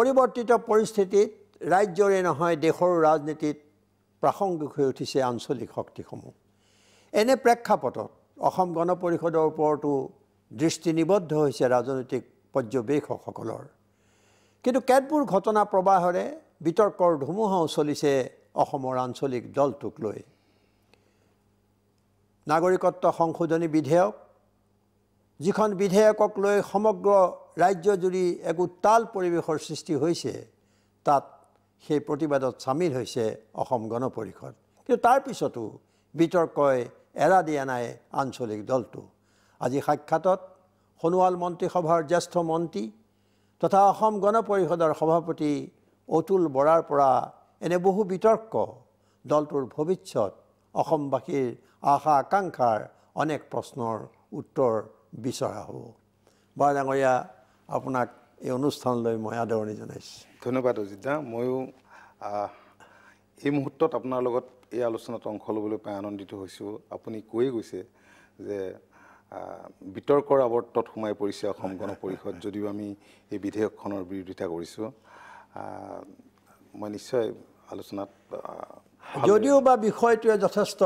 পৰিৱৰ্তিত পৰিস্থিতিত ৰাজ্যৰে নহয় দেশৰো ৰাজনীতিত প্ৰাসংগিক হৈ উঠিছে আঞ্চলিক শক্তিসমূহ এনে প্ৰেক্ষাপটত অসম গণ পৰিষদৰ ওপৰতো দৃষ্টি নিবদ্ধ হৈছে ৰাজনৈতিক পৰ্যবেক্ষকসকলৰ কিন্তু কেতবোৰ ঘটনা প্ৰবাহৰে বিতৰ্কৰ ধুমুহাও চলিছে অসমৰ আঞ্চলিক দলটোক লৈ নাগৰিকত্ব সংশোধনী বিধেয়ক যিখন বিধেয়কক লৈ সমগ্ৰ ৰাজ্যজুৰি এক উত্তাল পৰিৱেশৰ সৃষ্টি হৈছে তাত সেই প্ৰতিবাদত চামিল হৈছে অসম গণ পৰিষদ কিন্তু তাৰপিছতো বিতৰ্কই এৰা দিয়া নাই আঞ্চলিক দলটো আজি সাক্ষাতত সোণোৱাল মন্ত্ৰীসভাৰ জ্যেষ্ঠ মন্ত্ৰী তথা অসম গণ পৰিষদৰ সভাপতি অতুল বৰাৰ পৰা এনে বহু বিতৰ্ক দলটোৰ ভৱিষ্যত অসমবাসীৰ আশা আকাংক্ষাৰ অনেক প্ৰশ্নৰ উত্তৰ বিচৰা হ'ব বৰ ডাঙৰীয়া আপোনাক এই অনুষ্ঠানলৈ মই আদৰণি জনাইছোঁ ধন্যবাদ অজিত দা ময়ো এই মুহূৰ্তত আপোনাৰ লগত এই আলোচনাত অংশ ল'বলৈ পাই আনন্দিত হৈছোঁ আপুনি কৈয়ে গৈছে যে বিতৰ্কৰ আৱৰ্তত সোমাই পৰিছে অসম গণ পৰিষদ যদিও আমি এই বিধেয়কখনৰ বিৰোধিতা কৰিছোঁ মই নিশ্চয় আলোচনাত যদিও বা বিষয়টোৱে যথেষ্ট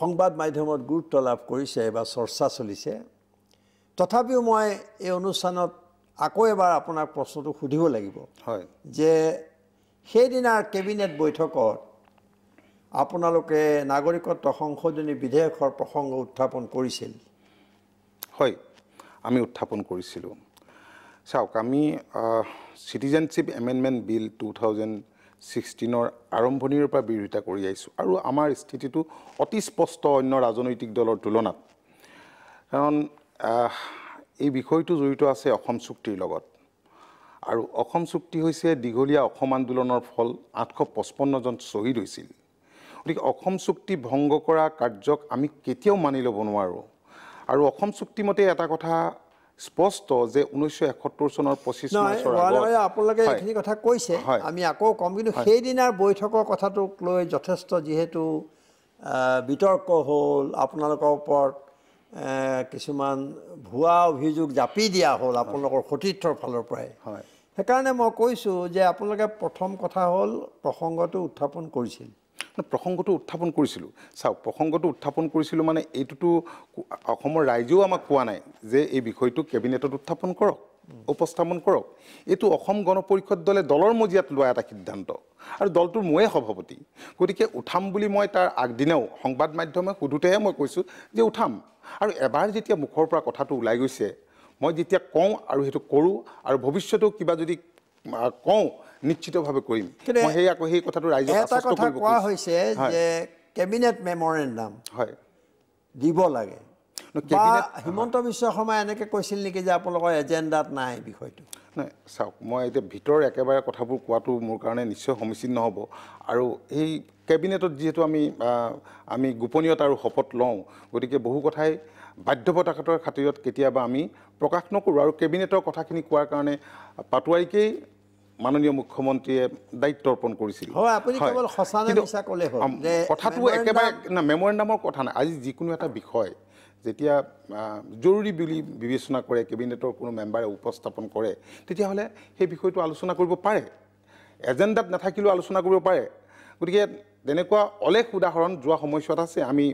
সংবাদ মাধ্যমত গুৰুত্ব লাভ কৰিছে বা চৰ্চা চলিছে তথাপিও মই এই অনুষ্ঠানত আকৌ এবাৰ আপোনাক প্ৰশ্নটো সুধিব লাগিব হয় যে সেইদিনাৰ কেবিনেট বৈঠকত আপোনালোকে নাগৰিকত্ব সংশোধনী বিধেয়কৰ প্ৰসংগ উত্থাপন কৰিছিল হয় আমি উত্থাপন কৰিছিলোঁ চাওক আমি citizenship amendment bill two thousand ছিক্সটিনৰ আৰম্ভণিৰ পৰা বিৰোধিতা কৰি আহিছোঁ আৰু আমাৰ স্থিতিটো অতি স্পষ্ট অন্য ৰাজনৈতিক দলৰ তুলনাত কাৰণ এই বিষয়টো জড়িত আছে অসম চুক্তিৰ লগত আৰু অসম চুক্তি হৈছে দীঘলীয়া অসম আন্দোলনৰ ফল আঠশ পঁচপন্নজন শ্বহীদ হৈছিল গতিকে অসম চুক্তি ভংগ কৰা কাৰ্যক আমি কেতিয়াও মানি ল'ব নোৱাৰোঁ আৰু অসম চুক্তিমতে এটা কথা স্পষ্ট যে ঊনৈছশ এসত্তৰ চনৰ পঁচিছ আপোনালোকে এইখিনি কথা কৈছে আমি আকৌ ক'ম কিন্তু সেইদিনাৰ বৈঠকৰ কথাটোক লৈ যথেষ্ট যিহেতু বিতৰ্ক হ'ল আপোনালোকৰ ওপৰত কিছুমান ভুৱা অভিযোগ জাপি দিয়া হ'ল আপোনালোকৰ সতীৰ্থৰ ফালৰ পৰাই হয় সেইকাৰণে মই কৈছোঁ যে আপোনালোকে প্ৰথম কথা হ'ল প্ৰসংগটো উত্থাপন কৰিছিল প্ৰসংগটো উত্থাপন কৰিছিলোঁ চাওক প্ৰসংগটো উত্থাপন কৰিছিলোঁ মানে এইটোতো অসমৰ ৰাইজেও আমাক কোৱা নাই যে এই বিষয়টো কেবিনেটত উত্থাপন কৰক উপস্থাপন কৰক এইটো অসম গণ পৰিষদ দলে দলৰ মজিয়াত লোৱা এটা সিদ্ধান্ত আৰু দলটোৰ ময়ে সভাপতি গতিকে উঠাম বুলি মই তাৰ আগদিনাও সংবাদ মাধ্যমে সোধোতেহে মই কৈছোঁ যে উঠাম আৰু এবাৰ যেতিয়া মুখৰ পৰা কথাটো ওলাই গৈছে মই যেতিয়া কওঁ আৰু সেইটো কৰোঁ আৰু ভৱিষ্যতেও কিবা যদি কওঁ নিশ্চিতভাৱে কৰিম সেই আকৌ সেই কথাটো ৰাইজক কোৱা হৈছে যে কেবিনেট মেম'ৰেণ্ডাম হয় দিব লাগে হিমন্ত বিশ্ব শৰ্মাই এনেকৈ কৈছিল নেকি যে আপোনালোকৰ এজেণ্ডাত নাই বিষয়টো নাই চাওক মই এতিয়া ভিতৰৰ একেবাৰে কথাবোৰ কোৱাটো মোৰ কাৰণে নিশ্চয় সমীচীন নহ'ব আৰু এই কেবিনেটত যিহেতু আমি আমি গোপনীয়তা আৰু শপত লওঁ গতিকে বহু কথাই বাধ্যবতাকতাৰ খাতিৰত কেতিয়াবা আমি প্ৰকাশ নকৰোঁ আৰু কেবিনেটৰ কথাখিনি কোৱাৰ কাৰণে পাটোৱাৰীকেই মাননীয় মুখ্যমন্ত্ৰীয়ে দায়িত্ব অৰ্পণ কৰিছিল কথাটো একেবাৰে মেমৰেণ্ডামৰ কথা নাই আজি যিকোনো এটা বিষয় যেতিয়া জৰুৰী বুলি বিবেচনা কৰে কেবিনেটৰ কোনো মেম্বাৰে উপস্থাপন কৰে তেতিয়াহ'লে সেই বিষয়টো আলোচনা কৰিব পাৰে এজেণ্ডাত নাথাকিলেও আলোচনা কৰিব পাৰে গতিকে তেনেকুৱা অলেখ উদাহৰণ যোৱা সময়ছোৱাত আছে আমি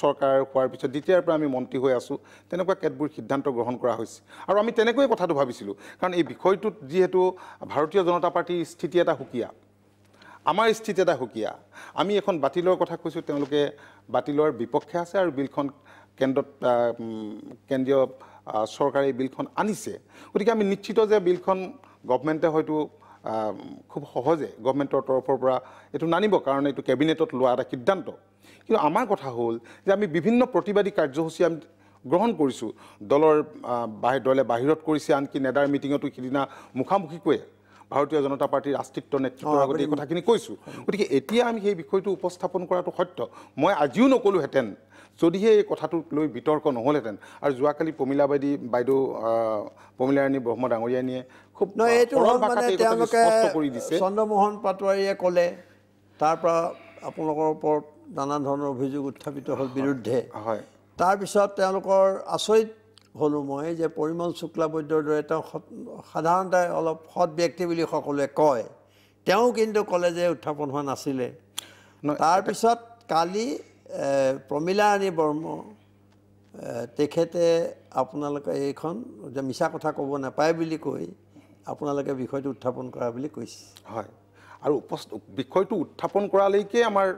চৰকাৰ হোৱাৰ পিছত যেতিয়াৰ পৰা আমি মন্ত্ৰী হৈ আছোঁ তেনেকুৱা কেতবোৰ সিদ্ধান্ত গ্ৰহণ কৰা হৈছে আৰু আমি তেনেকৈয়ে কথাটো ভাবিছিলোঁ কাৰণ এই বিষয়টোত যিহেতু ভাৰতীয় জনতা পাৰ্টীৰ স্থিতি এটা সুকীয়া আমাৰ স্থিতি এটা সুকীয়া আমি এখন বাতিলৰ কথা কৈছোঁ তেওঁলোকে বাতিলৰ বিপক্ষে আছে আৰু বিলখন কেন্দ্ৰত কেন্দ্ৰীয় চৰকাৰে এই বিলখন আনিছে গতিকে আমি নিশ্চিত যে বিলখন গভমেণ্টে হয়তো খুব সহজে গভমেণ্টৰ তৰফৰ পৰা এইটো নানিব কাৰণ এইটো কেবিনেটত লোৱা এটা সিদ্ধান্ত কিন্তু আমাৰ কথা হ'ল যে আমি বিভিন্ন প্ৰতিবাদী কাৰ্যসূচী আমি গ্ৰহণ কৰিছোঁ দলৰ বাহিৰ দলে বাহিৰত কৰিছে আনকি নেডাৰ মিটিঙতো সিদিনা মুখামুখিকৈয়ে ভাৰতীয় জনতা পাৰ্টিৰ আস্তিত্ব নেতৃত্বৰ আগতে এই কথাখিনি কৈছোঁ গতিকে এতিয়া আমি সেই বিষয়টো উপস্থাপন কৰাটো সত্য মই আজিও নক'লোহেঁতেন যদিহে এই কথাটোক লৈ বিতৰ্ক নহ'লহেঁতেন আৰু যোৱাকালি পমিলা বাইদী বাইদেউ পমিলাৰাণী ব্ৰহ্ম ডাঙৰীয়ানীয়ে খুব এইটো তেওঁলোকে চন্দ্ৰমোহন পাটোৱাৰীয়ে ক'লে তাৰ পৰা আপোনালোকৰ ওপৰত নানান ধৰণৰ অভিযোগ উত্থাপিত হ'ল বিৰুদ্ধে হয় তাৰপিছত তেওঁলোকৰ আচৰিত হ'লোঁ মই যে পৰিমল শুক্লাবৈদ্যৰ দৰে তেওঁ সাধাৰণতে অলপ সৎ ব্যক্তি বুলি সকলোৱে কয় তেওঁ কিন্তু ক'লে যে উত্থাপন হোৱা নাছিলে তাৰপিছত কালি প্ৰমীলাৰাণী বৰ্ম তেখেতে আপোনালোকে এইখন যে মিছা কথা ক'ব নাপায় বুলি কৈ আপোনালোকে বিষয়টো উত্থাপন কৰা বুলি কৈছে হয় আৰু উপ বিষয়টো উত্থাপন কৰালৈকে আমাৰ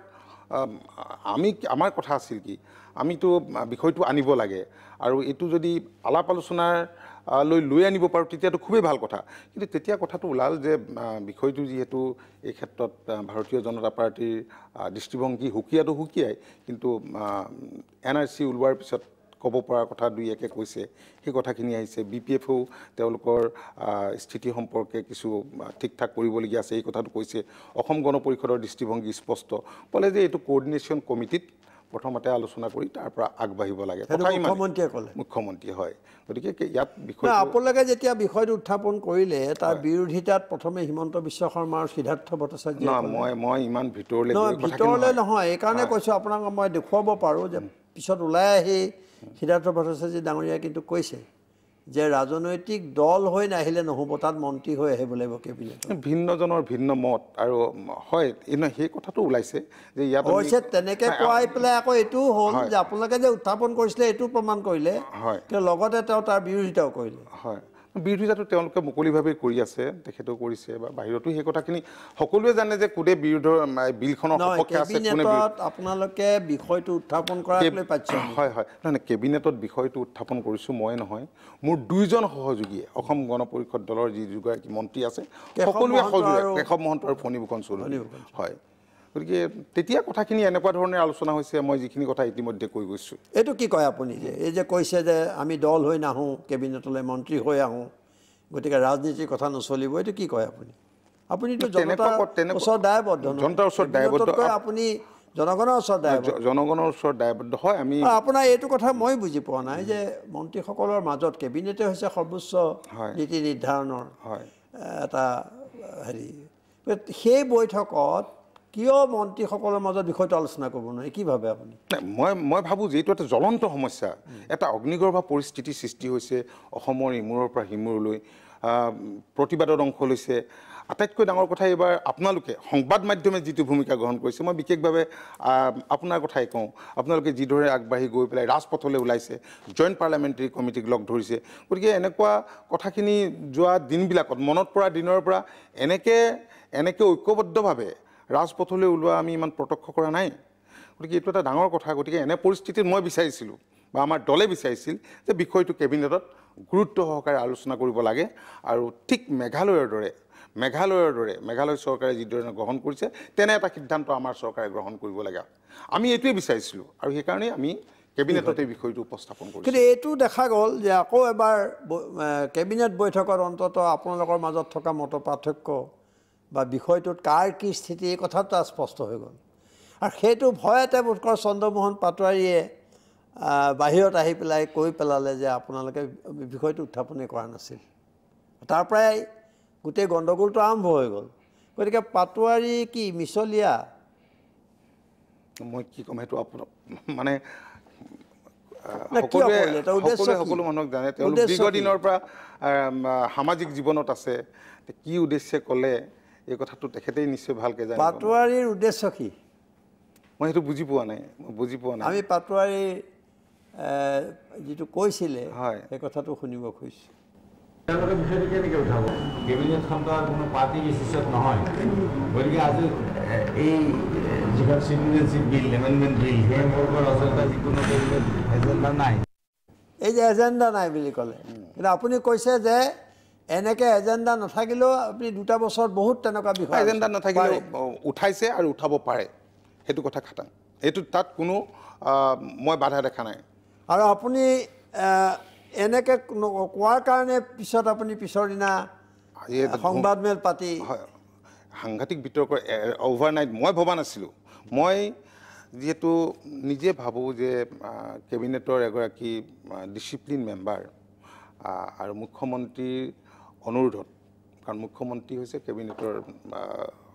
আমি আমাৰ কথা আছিল কি আমিতো বিষয়টো আনিব লাগে আৰু এইটো যদি আলাপ আলোচনালৈ লৈ আনিব পাৰোঁ তেতিয়াতো খুবেই ভাল কথা কিন্তু তেতিয়া কথাটো ওলাল যে বিষয়টো যিহেতু এই ক্ষেত্ৰত ভাৰতীয় জনতা পাৰ্টীৰ দৃষ্টিভংগী সুকীয়াটো সুকীয়াই কিন্তু এন আৰ চি ওলোৱাৰ পিছত ক'ব পৰা কথা দুই একে কৈছে সেই কথাখিনি আহিছে বি পি এফেও তেওঁলোকৰ স্থিতি সম্পৰ্কে কিছু ঠিক ঠাক কৰিবলগীয়া আছে এই কথাটো কৈছে অসম গণ পৰিষদৰ দৃষ্টিভংগী স্পষ্ট ক'লে যে এইটো কোৰ্ডিনেশ্যন কমিটিত প্ৰথমতে আলোচনা কৰি তাৰ পৰা আগবাঢ়িব লাগে মুখ্যমন্ত্ৰীয়ে ক'লে মুখ্যমন্ত্ৰীয়ে হয় গতিকে ইয়াত বিষয় আপোনালোকে যেতিয়া বিষয়টো উত্থাপন কৰিলে তাৰ বিৰোধিতাত প্ৰথমে হিমন্ত বিশ্ব শৰ্মা আৰু সিদ্ধাৰ্থ ভট্টাচাৰ্য মই মই ইমান ভিতৰলৈ ভিতৰলৈ নহয় এইকাৰণে কৈছোঁ আপোনাক মই দেখুৱাব পাৰোঁ যে পিছত ওলাই আহি সিদ্ধাৰ্থ ভট্টাচাৰ্য ডাঙৰীয়াই কিন্তু কৈছে যে ৰাজনৈতিক দল হৈ নাহিলে নহ'ব তাত মন্ত্ৰী হৈ আহিব লাগিব কেবিনেট ভিন্নজনৰ ভিন্ন মত আৰু হয় সেই কথাটো ওলাইছে যে ইয়াত হৈছে তেনেকৈ কোৱাই পেলাই আকৌ এইটোও হ'ল যে আপোনালোকে যে উত্থাপন কৰিছিলে এইটো প্ৰমাণ কৰিলে লগতে তেওঁ তাৰ বিৰোধিতাও কৰিলে হয় বিৰোধিতাটো তেওঁলোকে মুকলিভাৱে কৰি আছে তেখেতেও কৰিছে বা বাহিৰতো সেই কথাখিনি সকলোৱে জানে যে কোনে বিৰোধৰ বিলখনৰ কেবিনেটত বিষয়টো উত্থাপন কৰিছো মই নহয় মোৰ দুইজন সহযোগীয়ে অসম গণ পৰিষদ দলৰ যি দুগৰাকী মন্ত্ৰী আছে সকলোৱে সহযোগী কেশৱ মহন্ত আৰু ফণীভূষণ চৌধুৰী হয় গতিকে তেতিয়া কথাখিনি এনেকুৱা ধৰণে আলোচনা হৈছে মই যিখিনি কথা ইতিমধ্যে কৈ গৈছোঁ এইটো কি কয় আপুনি যে এই যে কৈছে যে আমি দল হৈ নাহোঁ কেবিনেটলৈ মন্ত্ৰী হৈ আহোঁ গতিকে ৰাজনীতিৰ কথা নচলিব এইটো কি কয় আপুনি আপুনিতো ওচৰত দায়বদ্ধ জনতাৰ ওচৰত দায়বদ্ধ আপুনি জনগণৰ ওচৰত দায়বদ্ধ জনগণৰ ওচৰত দায়বদ্ধ হয় আমি আপোনাৰ এইটো কথা মই বুজি পোৱা নাই যে মন্ত্ৰীসকলৰ মাজত কেবিনেটে হৈছে সৰ্বোচ্চ নীতি নিৰ্ধাৰণৰ হয় এটা হেৰি সেই বৈঠকত কিয় মন্ত্ৰীসকলৰ মাজত বিষয়টো আলোচনা কৰিব নোৱাৰে কিভাৱে আপুনি মই মই ভাবোঁ যে এইটো এটা জ্বলন্ত সমস্যা এটা অগ্নিগৰ্ভ পৰিস্থিতি সৃষ্টি হৈছে অসমৰ ইমূৰৰ পৰা সিমূৰলৈ প্ৰতিবাদত অংশ লৈছে আটাইতকৈ ডাঙৰ কথা এইবাৰ আপোনালোকে সংবাদ মাধ্যমে যিটো ভূমিকা গ্ৰহণ কৰিছে মই বিশেষভাৱে আপোনাৰ কথাই কওঁ আপোনালোকে যিদৰে আগবাঢ়ি গৈ পেলাই ৰাজপথলৈ ওলাইছে জইণ্ট পাৰ্লামেণ্টেৰী কমিটিক লগ ধৰিছে গতিকে এনেকুৱা কথাখিনি যোৱা দিনবিলাকত মনত পৰা দিনৰ পৰা এনেকৈ এনেকৈ ঐক্যবদ্ধভাৱে ৰাজপথলৈ ওলোৱা আমি ইমান প্ৰত্যক্ষ কৰা নাই গতিকে এইটো এটা ডাঙৰ কথা গতিকে এনে পৰিস্থিতিত মই বিচাৰিছিলোঁ বা আমাৰ দলে বিচাৰিছিল যে বিষয়টো কেবিনেটত গুৰুত্ব সহকাৰে আলোচনা কৰিব লাগে আৰু ঠিক মেঘালয়ৰ দৰে মেঘালয়ৰ দৰে মেঘালয় চৰকাৰে যিধৰণে গ্ৰহণ কৰিছে তেনে এটা সিদ্ধান্ত আমাৰ চৰকাৰে গ্ৰহণ কৰিবলগীয়া আমি এইটোৱে বিচাৰিছিলোঁ আৰু সেইকাৰণেই আমি কেবিনেটত এই বিষয়টো উপস্থাপন কৰিছোঁ কিন্তু এইটো দেখা গ'ল যে আকৌ এবাৰ কেবিনেট বৈঠকত অন্ততঃ আপোনালোকৰ মাজত থকা মত পাৰ্থক্য বা বিষয়টোত কাৰ কি স্থিতি এই কথাটো স্পষ্ট হৈ গ'ল আৰু সেইটো ভয়তে উৎকৰ চন্দ্ৰমোহন পাটোৱাৰীয়ে বাহিৰত আহি পেলাই কৈ পেলালে যে আপোনালোকে বিষয়টো উত্থাপনেই কৰা নাছিল তাৰ পৰাই গোটেই গণ্ডগোলটো আৰম্ভ হৈ গ'ল গতিকে পাটোৱাৰী কি মিছলীয়া মই কি ক'ম সেইটো আপোনাক মানে সকলো মানুহক জানে তেওঁলোক দীৰ্ঘদিনৰ পৰা সামাজিক জীৱনত আছে কি উদ্দেশ্যে ক'লে এই কথাটো তেখেতেই নিশ্চয় ভালকৈ জানে পাটোৱাৰীৰ উদ্দেশ্য কি মই সেইটো বুজি পোৱা নাই বুজি পোৱা নাই আমি পাটোৱাৰী যিটো কৈছিলে হয় সেই কথাটো শুনিব খুজিছোঁ তেওঁলোকে বিষয়টো কেনেকৈ উঠাব কেবিনেটখন তো কোনো পাৰ্টি বেচিছত নহয় গতিকে আজি এই যিখন চিটিজেনশ্বিপ বিল এমেণ্ডমেণ্ট বিল সেই সম্পৰ্কত আচলতে যিকোনো এজেণ্ডা নাই এই যে এজেণ্ডা নাই বুলি ক'লে কিন্তু আপুনি কৈছে যে এনেকৈ এজেণ্ডা নাথাকিলেও আপুনি দুটা বছৰত বহুত তেনেকুৱা বিষয় এজেণ্ডা নাথাকিলেও উঠাইছে আৰু উঠাব পাৰে সেইটো কথা খাটাং সেইটো তাত কোনো মই বাধা দেখা নাই আৰু আপুনি এনেকৈ কোৱাৰ কাৰণে পিছত আপুনি পিছৰ দিনা সংবাদমেল পাতি হয় সাংঘাতিক বিতৰ্ক অভাৰনাইট মই ভবা নাছিলোঁ মই যিহেতু নিজে ভাবোঁ যে কেবিনেটৰ এগৰাকী ডিচিপ্লিন মেম্বাৰ আৰু মুখ্যমন্ত্ৰীৰ অনুৰোধত কাৰণ মুখ্যমন্ত্ৰী হৈছে কেবিনেটৰ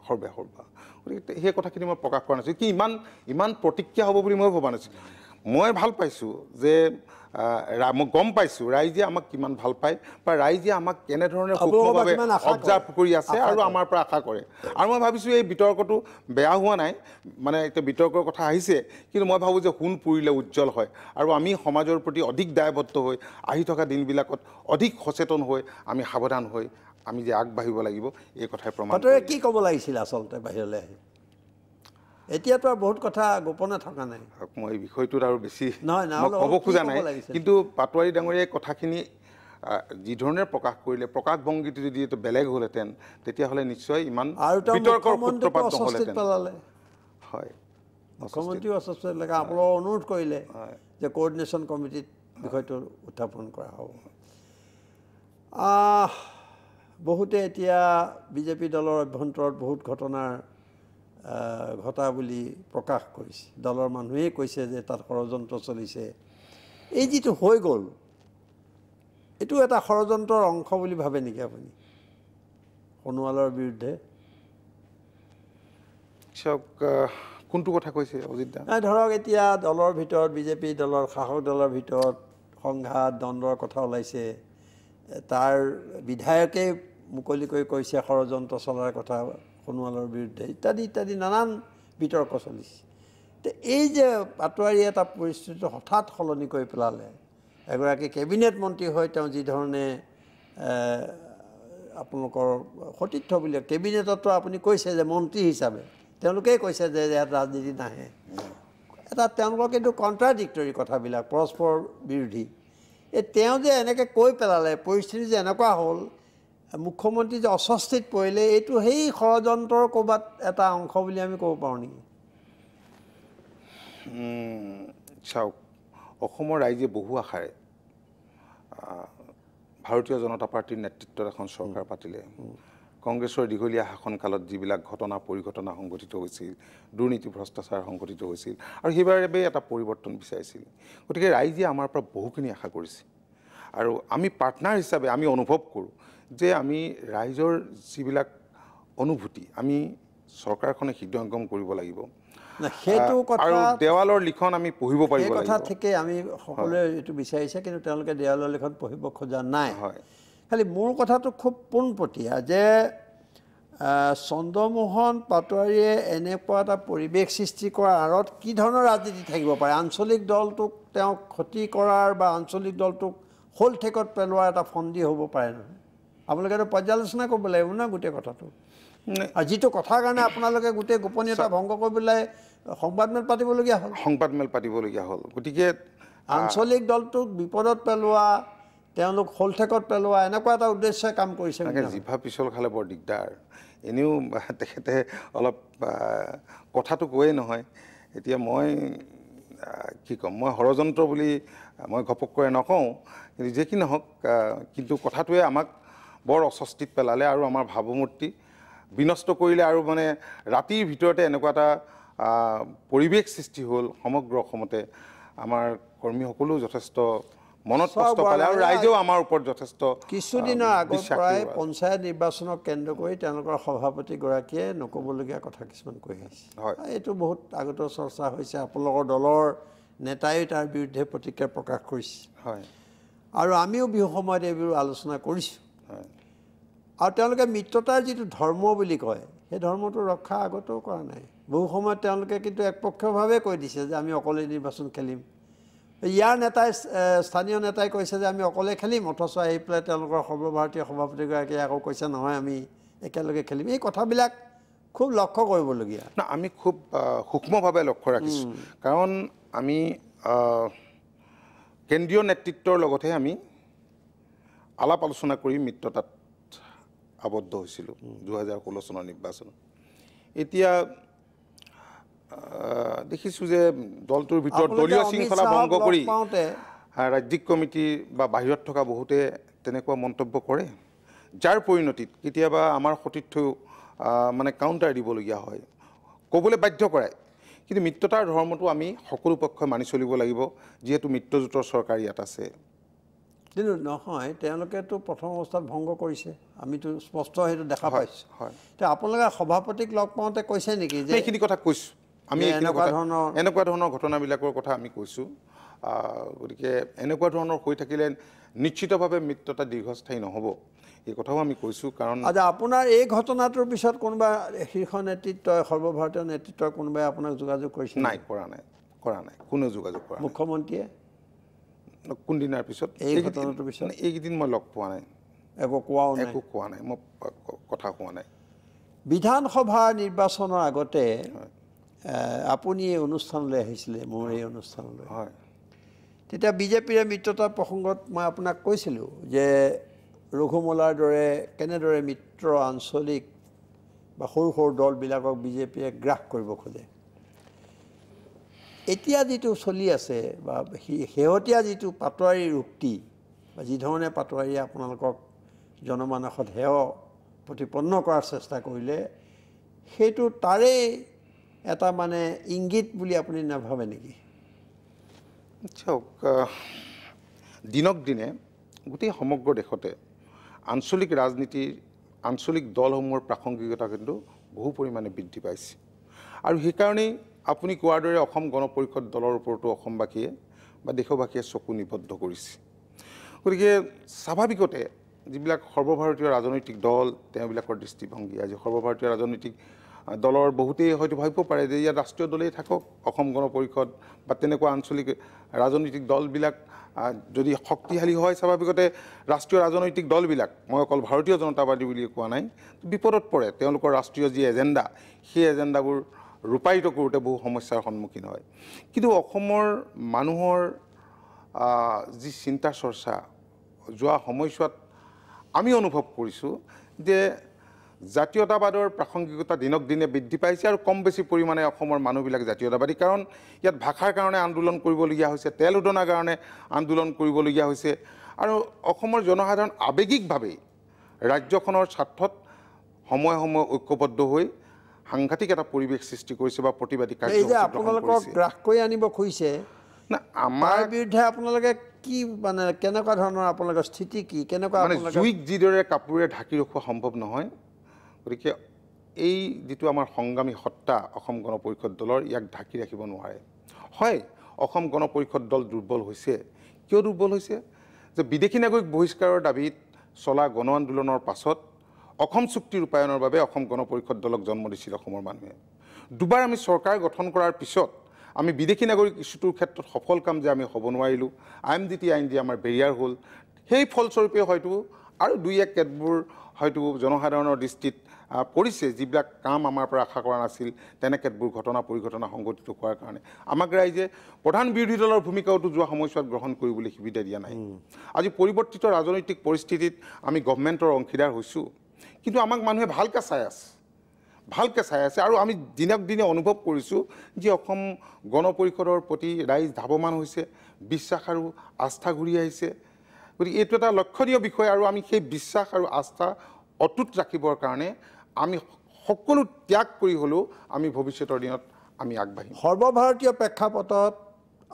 সৰ্বে সৰ্বা গতিকে সেই কথাখিনি মই প্ৰকাশ কৰা নাছিলোঁ কি ইমান ইমান প্ৰতিক্ৰিয়া হ'ব বুলি মই ভবা নাছিলোঁ মই ভাল পাইছোঁ যে মই গম পাইছোঁ ৰাইজে আমাক কিমান ভাল পায় বা ৰাইজে আমাক কেনেধৰণে সুক্ষ্মভাৱে অবজাৰ্ভ কৰি আছে আৰু আমাৰ পৰা আশা কৰে আৰু মই ভাবিছোঁ এই বিতৰ্কটো বেয়া হোৱা নাই মানে এতিয়া বিতৰ্কৰ কথা আহিছে কিন্তু মই ভাবোঁ যে সোণ পুৰিলে উজ্জ্বল হয় আৰু আমি সমাজৰ প্ৰতি অধিক দায়বদ্ধ হৈ আহি থকা দিনবিলাকত অধিক সচেতন হৈ আমি সাৱধান হৈ আমি যে আগবাঢ়িব লাগিব এই কথাই প্ৰমাণ কি ক'ব লাগিছিল আচলতে বাহিৰলৈ আহি এতিয়াতো আৰু বহুত কথা গোপনে থকা নাই মই বিষয়টোত আৰু বেছি ক'ব খোজা নাই কিন্তু পাটোৱাৰী ডাঙৰীয়াই কথাখিনি যিধৰণে প্ৰকাশ কৰিলে প্ৰকাশভংগীটো যদি এইটো বেলেগ হ'লহেঁতেন তেতিয়াহ'লে নিশ্চয় ইমান মুখ্যমন্ত্ৰীও অস্বস্তি পেলালে আপোনালোকক অনুৰোধ কৰিলে যে কৰ্ডিনেশ্যন কমিটিত বিষয়টো উত্থাপন কৰা হ'ব বহুতে এতিয়া বিজেপি দলৰ অভ্যন্তৰত বহুত ঘটনাৰ ঘটা বুলি প্ৰকাশ কৰিছে দলৰ মানুহে কৈছে যে তাত ষড়যন্ত্ৰ চলিছে এই যিটো হৈ গ'ল এইটো এটা ষড়যন্ত্ৰৰ অংশ বুলি ভাবে নেকি আপুনি সোণোৱালৰ বিৰুদ্ধে কোনটো কথা কৈছে অজিতদা ধৰক এতিয়া দলৰ ভিতৰত বিজেপি দলৰ শাসক দলৰ ভিতৰত সংঘাত দ্বন্দ্বৰ কথা ওলাইছে তাৰ বিধায়কেই মুকলিকৈ কৈছে ষড়যন্ত্ৰ চলাৰ কথা সোণোৱালৰ বিৰুদ্ধে ইত্যাদি ইত্যাদি নানান বিতৰ্ক চলিছে তে এই যে পাটোৱাৰী এটা পৰিস্থিতি হঠাৎ সলনি কৰি পেলালে এগৰাকী কেবিনেট মন্ত্ৰী হৈ তেওঁ যিধৰণে আপোনালোকৰ সতীৰ্থ বুলি কেবিনেটতো আপুনি কৈছে যে মন্ত্ৰী হিচাপে তেওঁলোকেই কৈছে যে ইয়াত ৰাজনীতি নাহে এটা তেওঁলোকৰ কিন্তু কণ্ট্ৰাডিক্টৰী কথাবিলাক পৰস্পৰ বিৰোধী এই তেওঁ যে এনেকৈ কৈ পেলালে পৰিস্থিতি যে এনেকুৱা হ'ল মুখ্যমন্ত্ৰী যে অস্বস্তিত পৰিলে এইটো সেই ষড়যন্ত্ৰৰ ক'ৰবাত এটা অংশ বুলি আমি ক'ব পাৰোঁ নেকি চাওক অসমৰ ৰাইজে বহু আশাৰে ভাৰতীয় জনতা পাৰ্টীৰ নেতৃত্বত এখন চৰকাৰ পাতিলে কংগ্ৰেছৰ দীঘলীয়া শাসনকালত যিবিলাক ঘটনা পৰিঘটনা সংঘটিত হৈছিল দুৰ্নীতি ভ্ৰষ্টাচাৰ সংঘটিত হৈছিল আৰু সেইবাবে এটা পৰিৱৰ্তন বিচাৰিছিল গতিকে ৰাইজে আমাৰ পৰা বহুখিনি আশা কৰিছে আৰু আমি পাৰ্টনাৰ হিচাপে আমি অনুভৱ কৰোঁ যে আমি ৰাইজৰ যিবিলাক অনুভূতি আমি চৰকাৰখনে সিদ্ধাংগম কৰিব লাগিব সেইটো কথা দেৱালৰ লিখন আমি পঢ়িব পাৰিব সেই কথা থাকে আমি সকলোৱে এইটো বিচাৰিছে কিন্তু তেওঁলোকে দেৱালৰ লিখন পঢ়িব খোজা নাই হয় খালি মোৰ কথাটো খুব পোনপটীয়া যে চন্দ্ৰমোহন পাটোৱাৰীয়ে এনেকুৱা এটা পৰিৱেশ সৃষ্টি কৰাৰ আঁৰত কি ধৰণৰ ৰাজনীতি থাকিব পাৰে আঞ্চলিক দলটোক তেওঁক ক্ষতি কৰাৰ বা আঞ্চলিক দলটোক হোল ঠেকত পেলোৱাৰ এটা ফন্দি হ'ব পাৰে নহয় আপোনালোকে এইটো পৰ্যালোচনা কৰিব লাগিব ন গোটেই কথাটো যিটো কথাৰ কাৰণে আপোনালোকে গোটেই গোপনীয়তা ভংগ কৰি পেলাই সংবাদমেল পাতিবলগীয়া হ'ল সংবাদমেল পাতিবলগীয়া হ'ল গতিকে আঞ্চলিক দলটোক বিপদত পেলোৱা তেওঁলোক হলঠেকত পেলোৱা এনেকুৱা এটা উদ্দেশ্যে কাম কৰিছে জিভা পিছল খালে বৰ দিগদাৰ এনেও তেখেতে অলপ কথাটো কৈয়ে নহয় এতিয়া মই কি ক'ম মই ষড়যন্ত্ৰ বুলি মই ঘপককৈ নকওঁ কিন্তু যে কি নহওক কিন্তু কথাটোৱে আমাক বৰ অস্বস্তিত পেলালে আৰু আমাৰ ভাৱমূৰ্তি বিনষ্ট কৰিলে আৰু মানে ৰাতিৰ ভিতৰতে এনেকুৱা এটা পৰিৱেশ সৃষ্টি হ'ল সমগ্ৰ অসমতে আমাৰ কৰ্মীসকলেও যথেষ্ট মনত কষ্ট পালে আৰু ৰাইজেও আমাৰ ওপৰত যথেষ্ট কিছুদিনৰ আগত প্ৰায় পঞ্চায়ত নিৰ্বাচনক কেন্দ্ৰ কৰি তেওঁলোকৰ সভাপতিগৰাকীয়ে নক'বলগীয়া কথা কিছুমান কৈ আহিছে হয় এইটো বহুত আগতেও চৰ্চা হৈছে আপোনালোকৰ দলৰ নেতায়ো তাৰ বিৰুদ্ধে প্ৰতিক্ৰিয়া প্ৰকাশ কৰিছে হয় আৰু আমিও বিহু সময়ত এইবোৰ আলোচনা কৰিছোঁ আৰু তেওঁলোকে মিত্ৰতাৰ যিটো ধৰ্ম বুলি কয় সেই ধৰ্মটো ৰক্ষা আগতেও কৰা নাই বহু সময়ত তেওঁলোকে কিন্তু একপক্ষভাৱে কৈ দিছে যে আমি অকলে নিৰ্বাচন খেলিম ইয়াৰ নেতাই স্থানীয় নেতাই কৈছে যে আমি অকলে খেলিম অথচ আহি পেলাই তেওঁলোকৰ সৰ্বভাৰতীয় সভাপতিগৰাকীয়ে আকৌ কৈছে নহয় আমি একেলগে খেলিম এই কথাবিলাক খুব লক্ষ্য কৰিবলগীয়া আমি খুব সূক্ষ্মভাৱে লক্ষ্য ৰাখিছোঁ কাৰণ আমি কেন্দ্ৰীয় নেতৃত্বৰ লগতহে আমি আলাপ আলোচনা কৰি মিত্ৰতাত আবদ্ধ হৈছিলোঁ দুহেজাৰ ষোল্ল চনৰ নিৰ্বাচনত এতিয়া দেখিছোঁ যে দলটোৰ ভিতৰত দলীয় শৃংখলা ভংগ কৰি ৰাজ্যিক কমিটিৰ বা বাহিৰত থকা বহুতে তেনেকুৱা মন্তব্য কৰে যাৰ পৰিণতিত কেতিয়াবা আমাৰ সতীৰ্থও মানে কাউণ্টাৰ দিবলগীয়া হয় ক'বলৈ বাধ্য কৰায় কিন্তু মিত্ৰতাৰ ধৰ্মটো আমি সকলো পক্ষই মানি চলিব লাগিব যিহেতু মিত্ৰজোঁটৰ চৰকাৰ ইয়াত আছে কিন্তু নহয় তেওঁলোকেতো প্ৰথম অৱস্থাত ভংগ কৰিছে আমিতো স্পষ্ট সেইটো দেখা পাইছোঁ হয় আপোনালোকে সভাপতিক লগ পাওঁতে কৈছে নেকি যে এইখিনি কথা কৈছোঁ আমি এনেকুৱা ধৰণৰ এনেকুৱা ধৰণৰ ঘটনাবিলাকৰ কথা আমি কৈছোঁ গতিকে এনেকুৱা ধৰণৰ হৈ থাকিলে নিশ্চিতভাৱে মিত্ৰতা দীৰ্ঘস্থায়ী নহ'ব এই কথাও আমি কৈছোঁ কাৰণ আচ্ছা আপোনাৰ এই ঘটনাটোৰ পিছত কোনোবা শীৰ্ষ নেতৃত্বই সৰ্বভাৰতীয় নেতৃত্বই কোনোবাই আপোনাক যোগাযোগ কৰিছে নাই কৰা নাই কৰা নাই কোনো যোগাযোগ কৰা মুখ্যমন্ত্ৰীয়ে কোনদিনাৰ পিছত এই ঘটনাটোৰ পিছত এইকেইদিন মই লগ পোৱা নাই একো কোৱাও একো কোৱা নাই মই কথা কোৱা নাই বিধানসভা নিৰ্বাচনৰ আগতে আপুনি এই অনুষ্ঠানলৈ আহিছিলে মোৰ এই অনুষ্ঠানলৈ হয় তেতিয়া বিজেপিৰে মিত্ৰতা প্ৰসংগত মই আপোনাক কৈছিলোঁ যে ৰঘুমলাৰ দৰে কেনেদৰে মিত্ৰ আঞ্চলিক বা সৰু সৰু দলবিলাকক বিজেপিয়ে গ্ৰাস কৰিব খোজে এতিয়া যিটো চলি আছে বা শেহতীয়া যিটো পাটোৱাৰীৰ উক্তি বা যিধৰণে পাটোৱাৰীয়ে আপোনালোকক জনমানসত সেয় প্ৰতিপন্ন কৰাৰ চেষ্টা কৰিলে সেইটো তাৰে এটা মানে ইংগিত বুলি আপুনি নাভাবে নেকি চাওক দিনক দিনে গোটেই সমগ্ৰ দেশতে আঞ্চলিক ৰাজনীতিৰ আঞ্চলিক দলসমূহৰ প্ৰাসংগিকতা কিন্তু বহু পৰিমাণে বৃদ্ধি পাইছে আৰু সেইকাৰণেই আপুনি কোৱাৰ দৰে অসম গণ পৰিষদ দলৰ ওপৰতো অসমবাসীয়ে বা দেশবাসীয়ে চকু নিবদ্ধ কৰিছে গতিকে স্বাভাৱিকতে যিবিলাক সৰ্বভাৰতীয় ৰাজনৈতিক দল তেওঁবিলাকৰ দৃষ্টিভংগী আজি সৰ্বভাৰতীয় ৰাজনৈতিক দলৰ বহুতেই হয়তো ভাবিব পাৰে যে ইয়াত ৰাষ্ট্ৰীয় দলেই থাকক অসম গণ পৰিষদ বা তেনেকুৱা আঞ্চলিক ৰাজনৈতিক দলবিলাক যদি শক্তিশালী হয় স্বাভাৱিকতে ৰাষ্ট্ৰীয় ৰাজনৈতিক দলবিলাক মই অকল ভাৰতীয় জনতাবাদী বুলিয়ে কোৱা নাই বিপদত পৰে তেওঁলোকৰ ৰাষ্ট্ৰীয় যি এজেণ্ডা সেই এজেণ্ডাবোৰ ৰূপায়িত কৰোঁতে বহু সমস্যাৰ সন্মুখীন হয় কিন্তু অসমৰ মানুহৰ যি চিন্তা চৰ্চা যোৱা সময়ছোৱাত আমি অনুভৱ কৰিছোঁ যে জাতীয়তাবাদৰ প্ৰাসংগিকতা দিনক দিনে বৃদ্ধি পাইছে আৰু কম বেছি পৰিমাণে অসমৰ মানুহবিলাক জাতীয়তাবাদী কাৰণ ইয়াত ভাষাৰ কাৰণে আন্দোলন কৰিবলগীয়া হৈছে তেল উদনাৰ কাৰণে আন্দোলন কৰিবলগীয়া হৈছে আৰু অসমৰ জনসাধাৰণ আৱেগিকভাৱেই ৰাজ্যখনৰ স্বাৰ্থত সময়ে সময়ে ঐক্যবদ্ধ হৈ সাংঘাতিক এটা পৰিৱেশ সৃষ্টি কৰিছে বা প্ৰতিবাদী কাৰ্য আপোনালোকক গ্ৰাস কৰি আনিব খুজিছে আমাৰ বিৰুদ্ধে আপোনালোকে কি মানে কেনেকুৱা ধৰণৰ আপোনালোকৰ স্থিতি কি কেনেকুৱা মানে জুইক যিদৰে কাপোৰে ঢাকি ৰখোৱা সম্ভৱ নহয় গতিকে এই যিটো আমাৰ সংগ্ৰামী সত্তা অসম গণ পৰিষদ দলৰ ইয়াক ঢাকি ৰাখিব নোৱাৰে হয় অসম গণ পৰিষদ দল দুৰ্বল হৈছে কিয় দুৰ্বল হৈছে যে বিদেশী নাগৰিক বহিষ্কাৰৰ দাবীত চলা গণ আন্দোলনৰ পাছত অসম চুক্তি ৰূপায়ণৰ বাবে অসম গণ পৰিষদ দলক জন্ম দিছিল অসমৰ মানুহে দুবাৰ আমি চৰকাৰ গঠন কৰাৰ পিছত আমি বিদেশী নাগৰিক ইছ্যুটোৰ ক্ষেত্ৰত সফল কাম যে আমি হ'ব নোৱাৰিলোঁ আই এম ডি টি আইন যে আমাৰ বেৰিয়াৰ হ'ল সেই ফলস্বৰূপে হয়তো আৰু দুই এক কেতবোৰ হয়তো জনসাধাৰণৰ দৃষ্টিত পৰিছে যিবিলাক কাম আমাৰ পৰা আশা কৰা নাছিল তেনে কেতবোৰ ঘটনা পৰিঘটনা সংঘটিত হোৱাৰ কাৰণে আমাক ৰাইজে প্ৰধান বিৰোধী দলৰ ভূমিকাওতো যোৱা সময়ছোৱাত গ্ৰহণ কৰিবলৈ সুবিধা দিয়া নাই আজি পৰিৱৰ্তিত ৰাজনৈতিক পৰিস্থিতিত আমি গভমেণ্টৰ অংশীদাৰ হৈছোঁ কিন্তু আমাক মানুহে ভালকৈ চাই আছে ভালকৈ চাই আছে আৰু আমি দিনক দিনে অনুভৱ কৰিছোঁ যে অসম গণ পৰিষদৰ প্ৰতি ৰাইজ ধাৱমান হৈছে বিশ্বাস আৰু আস্থা ঘূৰি আহিছে গতিকে এইটো এটা লক্ষণীয় বিষয় আৰু আমি সেই বিশ্বাস আৰু আস্থা অটুট ৰাখিবৰ কাৰণে আমি সকলো ত্যাগ কৰি হ'লেও আমি ভৱিষ্যতৰ দিনত আমি আগবাঢ়িম সৰ্বভাৰতীয় প্ৰেক্ষাপটত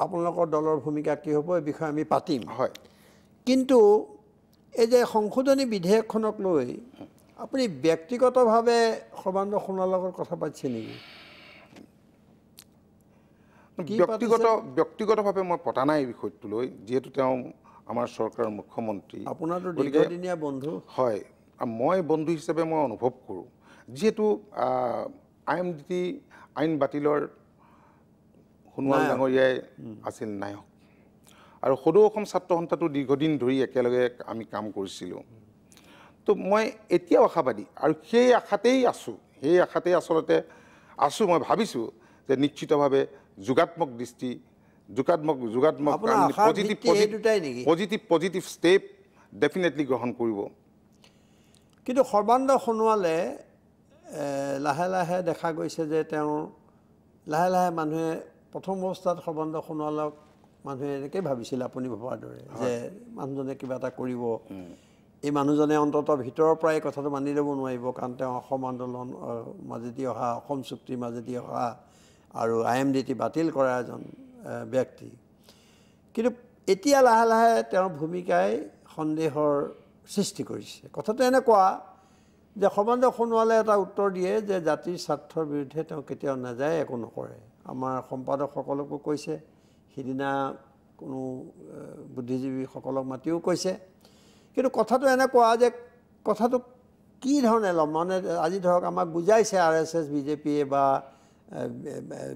আপোনালোকৰ দলৰ ভূমিকা কি হ'ব এই বিষয়ে আমি পাতিম হয় কিন্তু এই যে সংশোধনী বিধেয়কখনক লৈ আপুনি ব্যক্তিগতভাৱে সৰ্বানন্দ সোণোৱাল লগত কথা পাতিছে নেকি ব্যক্তিগত ব্যক্তিগতভাৱে মই পতা নাই এই বিষয়টোলৈ যিহেতু তেওঁ আমাৰ চৰকাৰৰ মুখ্যমন্ত্ৰী আপোনাৰতো দীঘদিনীয়া বন্ধু হয় মই বন্ধু হিচাপে মই অনুভৱ কৰোঁ যিহেতু আই এম ডি টি আইন বাতিলৰ সোণোৱাল ডাঙৰীয়াই আছিল নায়ক আৰু সদৌ অসম ছাত্ৰ সন্থাটো দীৰ্ঘদিন ধৰি একেলগে আমি কাম কৰিছিলোঁ তো মই এতিয়াও আশাবাদী আৰু সেই আশাতেই আছোঁ সেই আশাতেই আচলতে আছোঁ মই ভাবিছোঁ যে নিশ্চিতভাৱে যোগাত্মক দৃষ্টি যোগাত্মক যোগাত্মক positive positive positive step definitely গ্ৰহণ কৰিব কিন্তু সৰ্বানন্দ সোণোৱালে লাহে লাহে দেখা গৈছে যে তেওঁৰ লাহে লাহে মানুহে প্ৰথম অৱস্থাত সৰ্বানন্দ সোণোৱালক মানুহে এনেকৈয়ে ভাবিছিল আপুনি ভবাৰ দৰে যে মানুহজনে কিবা এটা কৰিব এই মানুহজনে অন্ততঃ ভিতৰৰ পৰাই কথাটো মানি ল'ব নোৱাৰিব কাৰণ তেওঁ অসম আন্দোলন মাজেদি অহা অসম চুক্তিৰ মাজেদি অহা আৰু আই এম ডি টি বাতিল কৰা এজন ব্যক্তি কিন্তু এতিয়া লাহে লাহে তেওঁৰ ভূমিকাই সন্দেহৰ সৃষ্টি কৰিছে কথাটো এনেকুৱা যে সমাজক সোণোৱালে এটা উত্তৰ দিয়ে যে জাতিৰ স্বাৰ্থৰ বিৰুদ্ধে তেওঁ কেতিয়াও নাযায় একো নকৰে আমাৰ সম্পাদকসকলকো কৈছে সিদিনা কোনো বুদ্ধিজীৱীসকলক মাতিও কৈছে কিন্তু কথাটো এনেকুৱা যে কথাটো কি ধৰণে ল'ম মানে আজি ধৰক আমাক বুজাইছে আৰ এছ এছ বিজেপিয়ে বা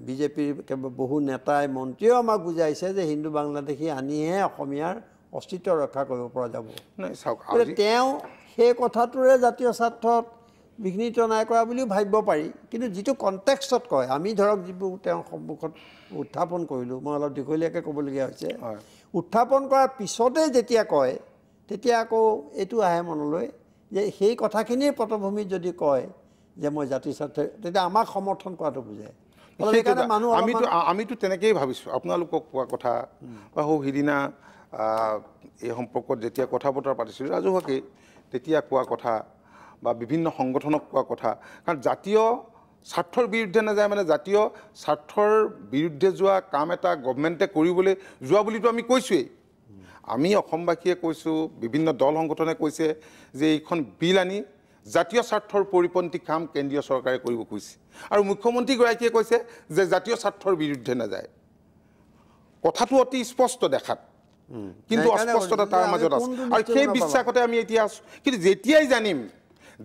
বিজেপিৰ বহু নেতাই মন্ত্ৰীয়েও আমাক বুজাইছে যে হিন্দু বাংলাদেশী আনিহে অসমীয়াৰ অস্তিত্ব ৰক্ষা কৰিব পৰা যাব তেওঁ সেই কথাটোৰে জাতীয় স্বাৰ্থত বিঘ্নিত নাই কৰা বুলিও ভাবিব পাৰি কিন্তু যিটো কণ্টেক্সত কয় আমি ধৰক যিবোৰ তেওঁৰ সন্মুখত উত্থাপন কৰিলোঁ মই অলপ দীঘলীয়াকৈ ক'বলগীয়া হৈছে উত্থাপন কৰাৰ পিছতে যেতিয়া কয় তেতিয়া আকৌ এইটো আহে মনলৈ যে সেই কথাখিনিৰ পটভূমিত যদি কয় যে মই জাতিস্বাৰ্থে তেতিয়া আমাক সমৰ্থন কৰাটো বুজে সেইকাৰণে মানুহ আমিতো আমিতো তেনেকেই ভাবিছোঁ আপোনালোকক কোৱা কথা বা সৌ সিদিনা এই সম্পৰ্কত যেতিয়া কথা বতৰা পাতিছিলোঁ ৰাজহুৱাকেই তেতিয়া কোৱা কথা বা বিভিন্ন সংগঠনক কোৱা কথা কাৰণ জাতীয় স্বাৰ্থৰ বিৰুদ্ধে নাযায় মানে জাতীয় স্বাৰ্থৰ বিৰুদ্ধে যোৱা কাম এটা গভমেণ্টে কৰিবলৈ যোৱা বুলিতো আমি কৈছোৱেই আমি অসমবাসীয়ে কৈছোঁ বিভিন্ন দল সংগঠনে কৈছে যে এইখন বিল আনি জাতীয় স্বাৰ্থৰ পৰিপন্থী কাম কেন্দ্ৰীয় চৰকাৰে কৰিব খুজিছে আৰু মুখ্যমন্ত্ৰীগৰাকীয়ে কৈছে যে জাতীয় স্বাৰ্থৰ বিৰুদ্ধে নাযায় কথাটো অতি স্পষ্ট দেখাত কিন্তু অস্পষ্টতা তাৰ মাজত আছে আৰু সেই বিশ্বাসতে আমি এতিয়া আছোঁ কিন্তু যেতিয়াই জানিম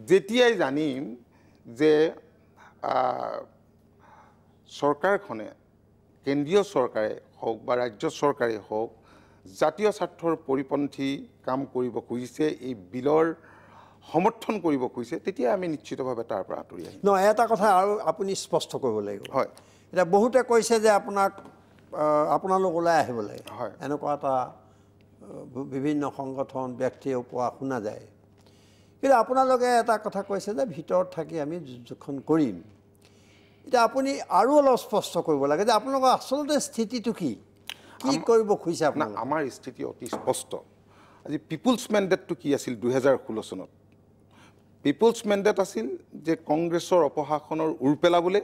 যেতিয়াই জানিম যে চৰকাৰখনে কেন্দ্ৰীয় চৰকাৰে হওক বা ৰাজ্য চৰকাৰেই হওক জাতীয় স্বাৰ্থৰ পৰিপন্থী কাম কৰিব খুজিছে এই বিলৰ সমৰ্থন কৰিব খুজিছে তেতিয়া আমি নিশ্চিতভাৱে তাৰ পৰা আঁতৰি আহিম ন এটা কথা আৰু আপুনি স্পষ্ট কৰিব লাগিব হয় এতিয়া বহুতে কৈছে যে আপোনাক আপোনালোক ওলাই আহিব লাগে হয় এনেকুৱা এটা বিভিন্ন সংগঠন ব্যক্তিয়েও কোৱা শুনা যায় কিন্তু আপোনালোকে এটা কথা কৈছে যে ভিতৰত থাকি আমি যুদ্ধখন কৰিম এতিয়া আপুনি আৰু অলপ স্পষ্ট কৰিব লাগে যে আপোনালোকৰ আচলতে স্থিতিটো কি কি কৰিব খুজিছে আপোনাক আমাৰ স্থিতি অতি স্পষ্ট আজি পিপুলছ মেণ্ডেটটো কি আছিল দুহেজাৰ ষোল্ল চনত পিপুলছ মেণ্ডেট আছিল যে কংগ্ৰেছৰ অপশাসনৰ উৰ পেলাবলৈ